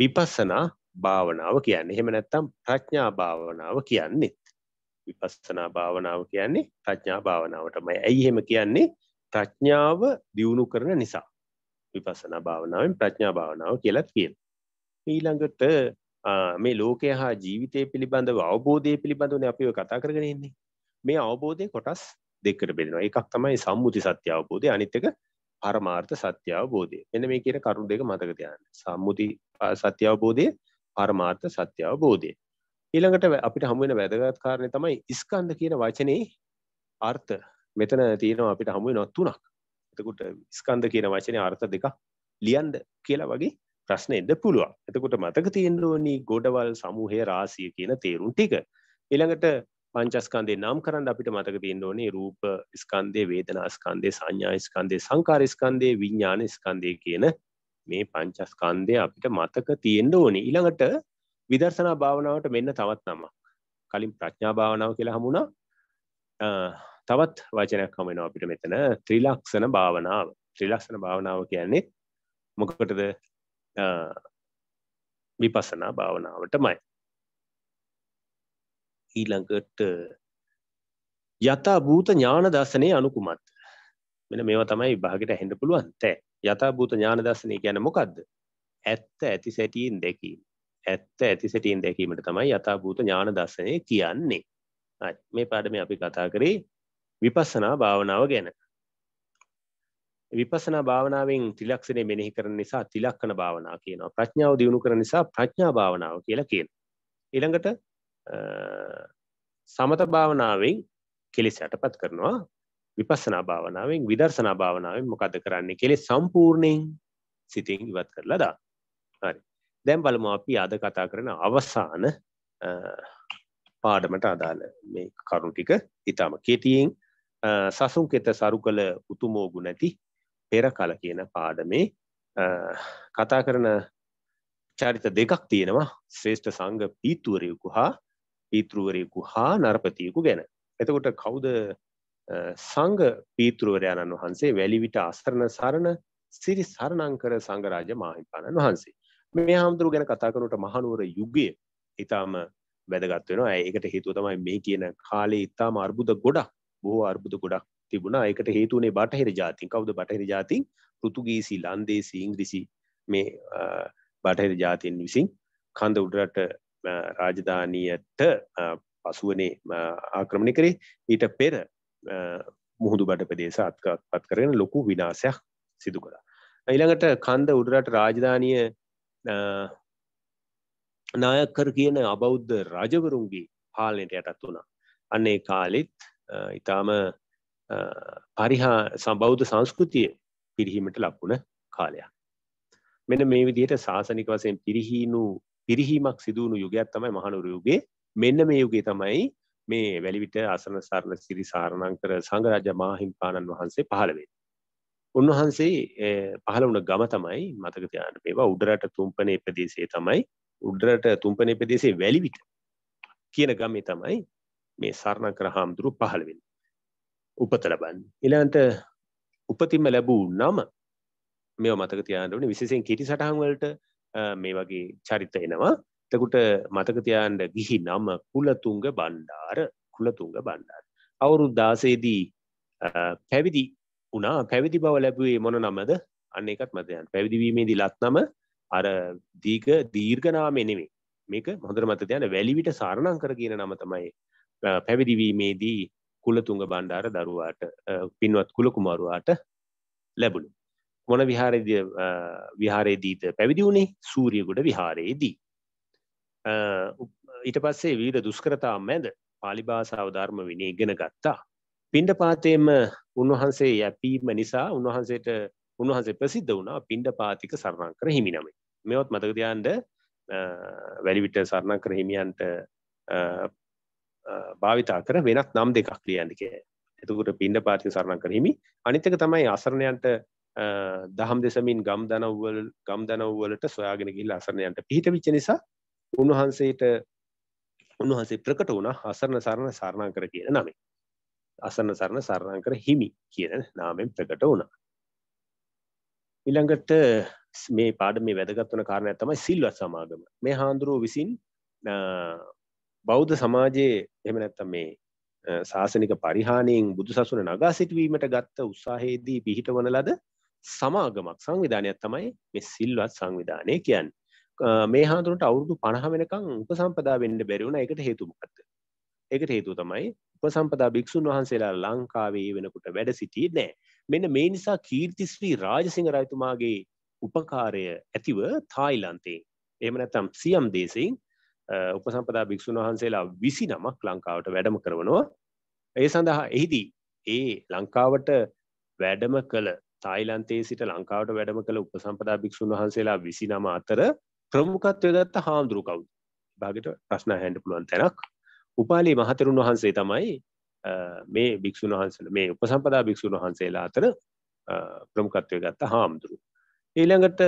විපස්සනා භාවනාව කියන්නේ. එහෙම නැත්නම් ප්‍රඥා භාවනාව කියන්නේ. විපස්සනා භාවනාව කියන්නේ ප්‍රඥා භාවනාවටමයි ඇයි එහෙම කියන්නේ ප්‍රඥාව දියුණු කරන නිසා විපස්සනා භාවනාවෙන් ප්‍රඥා භාවනාව කියලත් කියන ඊළඟට මේ ලෝකය හා ජීවිතය පිළිබඳව අවබෝධය පිළිබඳවන අපිව කතා කරගෙනන්නේ මේ අවබෝධය කොටස් දෙකට බෙනවා එකක් තමයි සම්මුති සත්‍ය අවබෝධය අනිත්තක පරමාර්ථ සත්‍ය අවබෝධය එන මේ කියන කරුණ දෙක මතක තියන්න සම්මුති සත්‍ය අවබෝධය පරමාර්ථ සත්‍ය අවබෝධය ඊළඟට අපිට හමු වෙන වැදගත් කාරණේ තමයි ස්කන්ධ කියන වචනේ අර්ථ මෙතන තියෙනවා අපිට හමු වෙනවා තුනක්. එතකොට ස්කන්ධ කියන වචනේ අර්ථ දෙකක් ලියන්න කියලා වගේ ප්‍රශ්න එන්න පුළුවන්. එතකොට මතක තියෙන්න ඕනි ගොඩවල් සමූහය රාශිය කියන තේරුම් ටික. ඊළඟට පංචස්කන්ධේ නම් කරන්න අපිට මතක තියෙන්න ඕනේ රූප ස්කන්ධේ වේදනා ස්කන්ධේ සංඥා ස්කන්ධේ සංකාර ස්කන්ධේ විඥාන ස්කන්ධේ කියන මේ පංචස්කන්ධය අපිට මතක තියෙන්න ඕනේ. ඊළඟට විදර්ශනා භාවනාවට මෙන්න තවත් නමක්. කලින් ප්‍රඥා භාවනාව කියලා හමුණා. තවත් වචනයක් හමු වෙනවා අපිට මෙතන ත්‍රිලක්ෂණ භාවනාව. ත්‍රිලක්ෂණ භාවනාව කියන්නේ මොකටද? විපස්සනා භාවනාවටමයි. ඊළඟට යථා භූත ඥාන දර්ශනේ අනුකුමත්. මෙන්න මේවා තමයි විභාගෙට ඇහෙන්න පුළුවන් තෑ. යථා භූත ඥාන දර්ශනේ කියන්නේ මොකද්ද? ඇත්ත ඇති සැටියෙන් දැකීම. ඇත්ත ඇති සිටින් දැකීමට තමයි යථාභූත ඥාන දර්ශනය කියන්නේ. හරි. මේ පාඩමේ අපි කතා කරේ විපස්සනා භාවනාව ගැන. විපස්සනා භාවනාවෙන් ත්‍රිලක්ෂණය මෙනෙහි කරන නිසා ත්‍රිලක්ෂණ භාවනාව කියනවා. ප්‍රඥාව දියුණු කරන නිසා ප්‍රඥා භාවනාව කියලා කියනවා. ඊළඟට සමත භාවනාවෙන් කෙලෙස් යටපත් කරනවා. විපස්සනා භාවනාවෙන් විදර්ශනා භාවනාවෙන් මොකද කරන්නේ කෙලෙස් සම්පූර්ණයෙන් සිතින් ඉවත් කරලා දාන්න. හරි. දැන් බලමු අපි අද කතා කරන අවසාන පාඩමට අදාළ මේ කරුණු ටික ඊටම කෙටියෙන් සසුන් කෙත සරු කළ උතුමෝගු නැති පෙර කල කියන පාඩමේ කතා කරන චරිත දෙකක් තියෙනවා ශ්‍රේෂ්ඨ සංඝ පීතුවරයෙකු හා පීතෘවරයෙකු හා නරපතියෙකු ගැන. එතකොට කවුද සංඝ පීතෘවරයාණන් වහන්සේ වැලිවිට අසරණ සරණ සිරි සරණංකර සංඝරාජ මාහිමිපාණන් වහන්සේ. මේ හාමුදුරු ගැන කතා කරනට මහනුවර යුගය ඉතාම වැදගත් වෙනවා ඒකට හේතුව තමයි මේ කියන කාලේ ඉතාම අර්බුද ගොඩක් බොහෝ අර්බුද ගොඩක් තිබුණා ඒකට හේතුනේ බටහිර ජාතින් කවුද බටහිර ජාතින් පෘතුගීසි ලන්දේසි ඉංග්‍රීසි මේ බටහිර ජාතින් විසින් කඳ උඩරට රාජධානියට පසුවනේ ආක්‍රමණය කරේ ඊට පෙර මුහුදු බට ප්‍රදේශ අත්පත් කරගෙන ලොකු විනාශයක් සිදු කළා ඊළඟට කන්ද උඩරට රාජධානිය නායකර කියන අබෞද්ධ රජවරුන්ගේ පාලනයට යටත් වුණා අන්නේ කාලෙත් ඉතාම පරිහා සබෞද්ධ සංස්කෘතිය පිරිහීමට ලක්වුණ කාලයක් මෙන මේ විදිහට ශාසනික වසයෙන් පිරිහීනු පිරිහීමක් සිදුවුණු යුගයක් තමයි මහනුරයුගේ මෙන්න මේ යුගේ තමයි මේ වැලිවිට අසන සරණ සිරි සාරණංකර සංගරජ මාහිම්පාණන් වහන්සේ පහළවේ උන්වහන්සේ පහළ වුණ ගම තමයි මතක තියාගන්න මේවා උඩරට තුම්පනේ ප්‍රදේශයේ තමයි උඩරට තුම්පනේ ප්‍රදේශයේ වැලිවිට කියන ගමේ තමයි මේ සරණකර හාමුදුරු පහළ වෙන්නේ. උපත ලබන්නේ. ඊළඟට උපතින්ම ලැබූ නම මේව මතක තියාගන්න ඕනේ විශේෂයෙන් කීටි සටහන් වලට මේ වගේ චරිත එනවා. එතකොට මතක තියාගන්න ගිහි නම කුලතුංග බණ්ඩාර කුලතුංග බණ්ඩාර. අවුරුදු 16 දී පැවිදි වුණා පැවිදි බව ලැබුවේ මොන නමද අන්න එකත් මතයන් පැවිදිවීමේදී ලත් නම අර දීක දීර්ඝනාමය නෙමෙයි මේක හොඳට මත තියන්න වැලිවිට සාරණංකර කියන නම තමයි පැවිදිවීමේදී කුලතුංග බණ්ඩාර දරුවාට පින්වත් කුල කුමාරයාට ලැබුණු මොන විහාරයේදී විහාරයේදීද පැවිදි වුණේ සූර්යගොඩ විහාරයේදී ඊට පස්සේ විවිධ දුෂ්කරතා මැද පාලි භාෂාව ධර්ම විනය ඉගෙන ගත්තා පින්ඩ පාතයම උන්වහන්සේ යැපීම නිසා උන්වහන්සේට උන්වහන්සේ ප්‍රසිද්ධ වුණා පින්ඩ පාතික සරණංකර හිමිනම මෙවත් මතකතියන්ට වැලිවිට සරණංකර හිමියන්ට භාවිතා කර වෙනත් නම් දෙකක් ලියන්ටිකය එතකට පින්ඩ පාතික සරණංකර හිමි අනිතක තමයි අසරණයන්ට දහම් දෙසමින් ගම් දනව්වල ගම් දනව්වලට සොයාගෙන ගිල්ල අසරණයන්ට පිහිට විච්ච නිසා උන්වහන්සේට උන්වහන්සේ ප්‍රකට වුණ අසරණ සරණ සරණංකර කියන නමේ අසරණ සරණ සරණංකර හිමි කියන නාමයෙන් ප්‍රකට වුණා. ඊළඟට මේ පාඩමේ වැදගත් වන කාරණයක් තමයි සිල්වත් සමාගම. මේ හාඳුරුව විසින් බෞද්ධ සමාජයේ එහෙම නැත්නම් මේ සාසනික පරිහානියෙන් බුදුසසුන නගා සිටුවීමට ගත්ත උත්සාහයේදී පිහිටවන ලද සමාගමක් සංවිධානයක් තමයි මේ සිල්වත් සංවිධානය කියන්නේ. මේ හාඳුරට අවුරුදු 50 වෙනකන් උපසම්පදා වෙන්න බැරි වුණා. ඒකට හේතුව මොකක්ද? එකට හේතු තමයි උපසම්පදා භික්ෂුන් වහන්සේලා ලංකාවේ වෙනකොට වැඩ සිටියේ නෑ. මෙන්න මේ නිසා කීර්තිශ්‍රී රාජසිංහ රජතුමාගේ උපකාරය ඇතිව තායිලන්තේ එහෙම නැත්නම් සියම් දේශයෙන් උපසම්පදා භික්ෂුන් වහන්සේලා 29ක් ලංකාවට වැඩම කරනවා. ඒ සඳහා එහිදී ඒ ලංකාවට වැඩම කළ තායිලන්තයේ සිට ලංකාවට වැඩම කළ උපසම්පදා භික්ෂුන් වහන්සේලා 29 අතර ප්‍රමුඛත්වය දත්ත හාමුදුරු කවුද? භාගයට ප්‍රශ්න අහන්න පුළුවන් තැනක්. උපාලි මහතරුන් වහන්සේ තමයි මේ භික්ෂුන් වහන්සල මේ උපසම්පදා භික්ෂුන් වහන්සේලා අතර ප්‍රමුකත්වය ගත්ත හාමුදුරු. ඊළඟට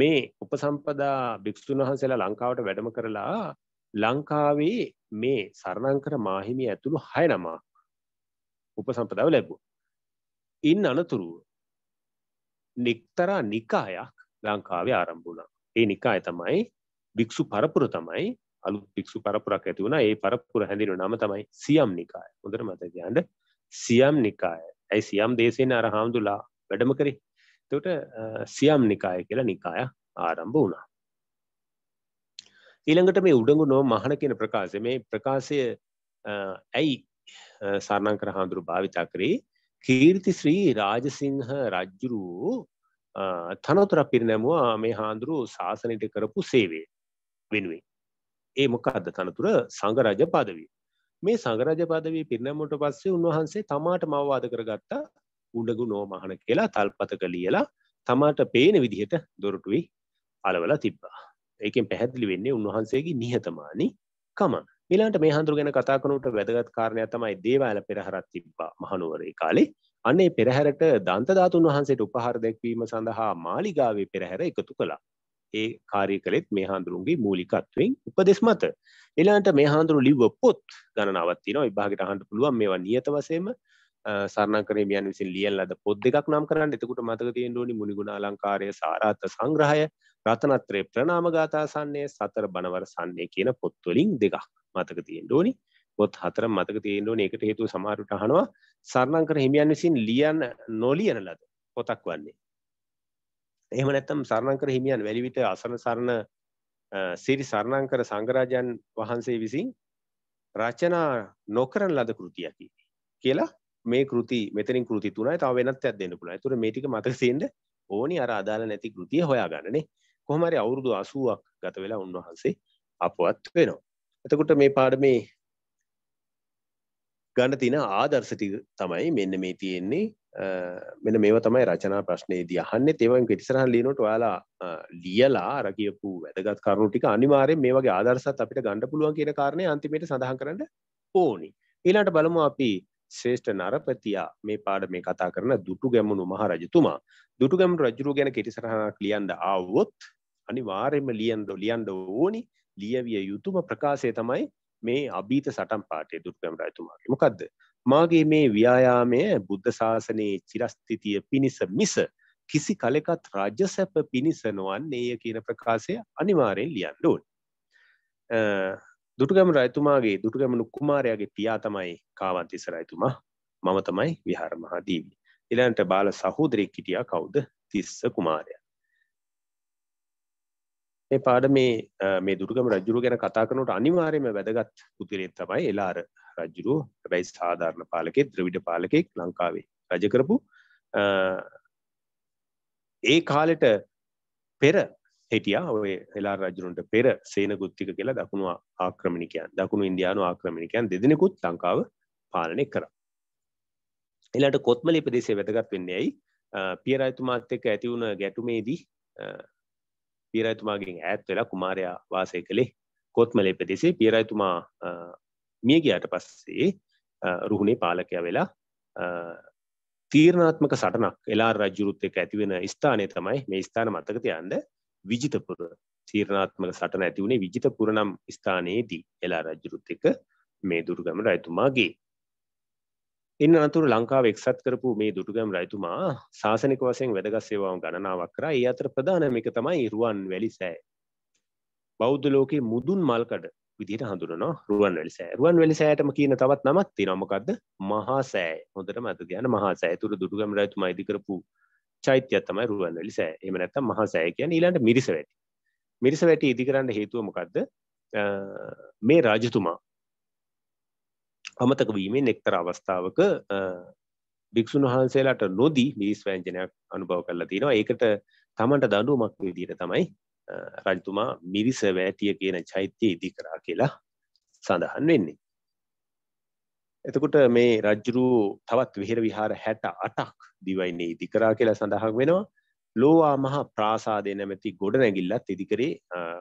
මේ උපසම්පදා භික්ෂුන් වහන්සේලා ලංකාවට වැඩම කරලා ලංකාවේ මේ සරණංකර මාහිමි ඇතුළු හය නමා උපසම්පදාව ලැබුව. ඉන් අනතුරුව නික්තරා නිකායක් ලංකාවේ ආරම්භුණා. ඒ නිකාය තමයි භික්‍ෂු පරපුර තමයි අලුත් භික්ෂු පරපුරක් ඇති වුණා ඒ පරපුර හැඳින්වෙන නම තමයි සියම් නිකාය හොඳට මතක තියාගන්න සියම් නිකාය ඇයි සියම් දේශයෙන් අර හාමුදුලා වැඩම කරේ එතකොට සියම් නිකාය කියලා නිකාය ආරම්භ වුණා ඊළඟට මේ උඩඟු නෝ මහන කියන ප්‍රකාශය මේ ප්‍රකාශය ඇයි සරණංකර හාමුදුරු භාවිතා කරේ කීර්ති ශ්‍රී රාජසිංහ රජ්ජුරු තනතුර පිරිනැමුවා මේ හාමුදුරු ශාසනයට කරපු සේවය වෙනුවෙන් ඒ මොකක්ද තනතුර සංගරජ පදවී. මේ සංගරජ පදවී පිරිනැමුට පස්සේ උන්වහන්සේ තමාට මවවාද කරගත්තා උඩගු නෝමහන කියලා තල්පතක ලියලා තමාට පේන විදිහට දොරටුයි අලවලා තිබ්බා. ඒකෙන් පැහැදිලි වෙන්නේ උන්වහන්සේගේ නිහතමානී කම. ඊළඟට මේ හඳුරු ගැන කතා කරනකොට වැදගත් කාරණයක් තමයි දේවාල පෙරහරක් තිබ්බා මහනුවරේ කාලේ. අනේ පෙරහැරට දන්ත ධාතුන් වහන්සේට උපහාර දැක්වීම සඳහා මාලිගාවේ පෙරහැර එකතු කළා. ඒ කාරය කළෙත් මේ හාන්දුරුන්ගේ මූලිකත්වෙන් උපදෙස් මත එලාන්ට මේ හාන්දුරු ලිව්ව පොත් ගණනවත්තින විභාගට හන්ට පුළුවන් මේවා නියත වසේම සරණ කරමියන් විසින් ලියල් අද පොද් දෙකක් නම් කරන්න එතකුට මතක තියෙන් ඕනි මුනිගුණ අලංකාරය සාරාත්ත සංග්‍රහය රතනත්‍රය ප්‍රනාමගාතාසන්නේ සතර බනවර සන්නේ කියන පොත්වලින් දෙකක් මතක තියෙන් ඕනි පොත් හතර මතක තියෙන් ඕන එකට හේතු සමාරුට අහනවා සරණංකර හිමියන් විසින් ලියන් නොලියන ලද පොතක් වන්නේ එහෙම නැත්නම් සරණංකර හිමියන් වැලිවිට අසරණ සරණ සිරි සරණංකර සංඝරාජන් වහන්සේ විසින් රචනා නොකරන ලද කෘතියකි කියලා මේ කෘති මෙතනින් කෘති තුනයි තව වෙනත් එකක් දෙන්න පුළුවන්. ඒතර මේ ටික මතක තියෙන්න ඕනි අර අදාළ නැති කෘතිය හොයාගන්නනේ. කොහොම හරි අවුරුදු 80ක් ගත වෙලා උන්වහන්සේ අපවත් වෙනවා. එතකොට මේ පාඩමේ ගන්න තියෙන ආදර්ශ ටික තමයි මෙන්න මේ තියෙන්නේ මෙන මේව තමයි රචනා ප්‍රශ්නයේදී අහන්නේ ඒවන් පිටිසරහන් ලියනොට ඔයාලා ලියලා අර කියපු වැදගත් කරුණු ටික අනිවාර්යෙන් මේ වගේ ආදර්ශات අපිට ගන්න පුළුවන් කියන කාරණේ අන්තිමේට සඳහන් කරන්න ඕනි. ඊළඟට බලමු අපි ශ්‍රේෂ්ඨ නරපතියා මේ පාඩමේ කතා කරන දුටු ගැමුණු මහරජතුමා. දුටු ගැමුණු රජුරුව ගැන කෙටිසරහනක් ලියන්න ආවොත් අනිවාර්යෙන්ම ලියන්න ලියන්න ඕනි. ලියවිය යුතුම ප්‍රකාශය තමයි මේ අභීත සටන් පාඨයේ දුටු ගැමුණු රජතුමාගේ. මොකද්ද? මාගේ මේ ව්‍යයාමය බුද්ධ ශාසනයේ චිරස්ථිතිය පිණිස මිස කිසි කලෙකත් රාජ්‍ය සැප පිණිස නොවන්නේය කියන ප්‍රකාශය අනිවාරයෙන් ලියන්න ඕන. දුටුගැම රයිතුමාගේ දුටුගැමනු කුමාරයාගේ පියා තමයි කාවන්තිස රයිතුමා මම තමයි විහාර මහදීවි. ඊළඟට බාල සහෝදරයෙක් හිටියා කවුද? තිස්ස කුමාරයා. මේ පාඩ මේ මේ දුර්ගම රජුරු ගැන කතා කරනට අනිවාර්යම වැදගත් පුතිරෙන් තමයි එලාර රජ්ජුරු හැබැයි සාධාරණ පාලකෙ ද්‍රවිඩ පාලකෙක් ලංකාවේ රජ කරපු ඒ කාලෙට පෙර හිටියා ඔය එලා රජරුන්ට පෙර සේන ගුත්තික කියලා දකුණු ආක්‍රමණිකයන් දකුණු ඉන්දයානු ආක්‍රමණිකයන් දෙදෙනෙකුත් ලංකාව පාලනය කර එලාට කොත්මල ප්‍රදේශය වැදගත් වෙන්නේ ඇයි පියරයිතුමාත් එක්ක ඇතිවුණ ගැටුමේදී පීරයිතුමාගෙන් ඈත් වෙලා කුමාරයා වාසය කළේ කොත්මලේ ප්‍රදේශයේ පීරයිතුමා මිය ගියාට පස්සේ රුහුණේ පාලකයා වෙලා තීරණාත්මක සටනක් එලා රජුරුත් එක්ක ඇති වෙන ස්ථානය තමයි මේ ස්ථාන මතක තියාගන්න විජිතපුර තීරණාත්මක සටන ඇති වුණේ විජිතපුර නම් ස්ථානයේදී එලා රජුරුත් එක්ක මේ දුර්ගම රජතුමාගේ ඉන්න අතුර ලංකාව එක්සත් කරපු මේ දුටුගැම් රයිතුමා ශාසනික වසයෙන් වැදගත් සේවාව ගණනාවක් කරා ඒ අතර ප්‍රධානමික තමයි රුවන් වැලි සෑ බෞද්ධ ලෝකයේ මුදුන් මල්කඩ විදිහට හඳුනනවා රුවන් වැලි සෑ රුවන් වැලි සෑටම කියන තවත් නමක් තියෙනවා මොකද්ද මහා සෑ හොඳටම අත ගන්න මහා සෑ තුර දුටුගැම් රයිතුමා ඉදි කරපු චෛත්‍යයක් තමයි රුවන් වැලි සෑ එහෙම නැත්නම් මහා සෑ කියන්නේ ඊළඟ මිරිස වැටි මිරිස වැටි ඉදි කරන්න හේතුව මොකද්ද මේ රාජතුමා අමතක වීමෙන් එක්තර අවස්ථාවක භික්‍ෂුන් වහන්සේලාට නොදී මිරිස් වෑංජනයක් අනුභව කරලා තියෙනවා ඒකට තමන්ට දඩුවමක් විදියට තමයි රජතුමා මිරිස වැෑතිය කියන චෛත්‍යය ඉදි කරා කියලා සඳහන් වෙන්නේ. එතකොට මේ රජ්ජුරූ තවත් විහෙර විහාර හැට අටක් දිවයින්නේ ඉදි කරා කියලා සඳහක් වෙනවා ලෝවා මහා ප්‍රාසාදය නැමැති ගොඩ නැගිල්ලත් ඉදිකරේ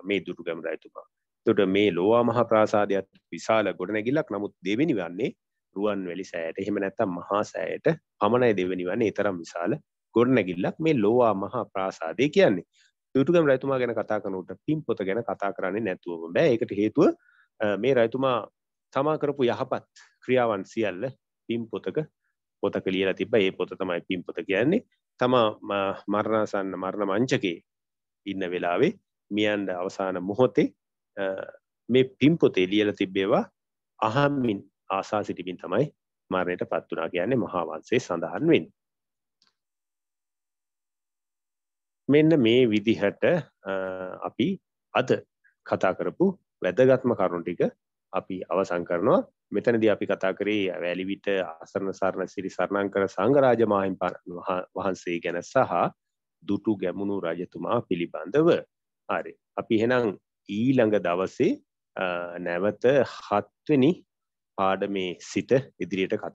මේ දුටුගැම රජතුමා තොට මේ ලෝවා මහා ප්‍රාසාධයක් විශාල ගොඩනැගිල්ලක් නමුත් දෙවෙනි වන්නේ රුවන් වැලි සෑයට එහෙම නැත්තම් මහා සෑයට පමණයි දෙවැනි වන්නේ තරම් විශාල ගොඩනැගිල්ලක් මේ ලෝවා මහා ප්‍රාසාදය කියන්නේ යුතුගම් රැතුමා ගැන කතා කනුට පින් පොත ගැන කතා කරන්නේ නැතුවම බෑ එකට හේතුව මේ රැතුමා තමා කරපු යහපත් ක්‍රියාවන් සියල්ල පින් පොතක පොතක ලියලා තිබ්බ ඒ පොත තමයි පින් පොත කියන්නේ තමා මරණාසන්න මරණ මංචකේ ඉන්න වෙලාවේ මියන්ඩ අවසාන මොහොතේ මේ පිම්පොතේ ලියල තිබ්බේවා අහම්මින් ආසා සිටිමින් තමයි මරණයට පත් වනා කියන්නේ මහාවන්සේ සඳහන් වෙන්. මෙන්න මේ විදිහට අපි අද කතා කරපු වැදගත්ම කරුණු ටික අපි අවසන් කරනවා මෙතනදී අපි කතා කරේ වැලිවිට ආසරණ සරණ සිරි සරණංකර සංඝරාජ මාහිමිපාණන් වහන්සේ ගැන සහ දුටු ගැමුණු රජතුමා පිළිබඳව. හරි. අපි එහෙනම් ඊළඟ දවසේ නැවත හත්වෙනි පාඩමේ සිත ඉදිරියට කතා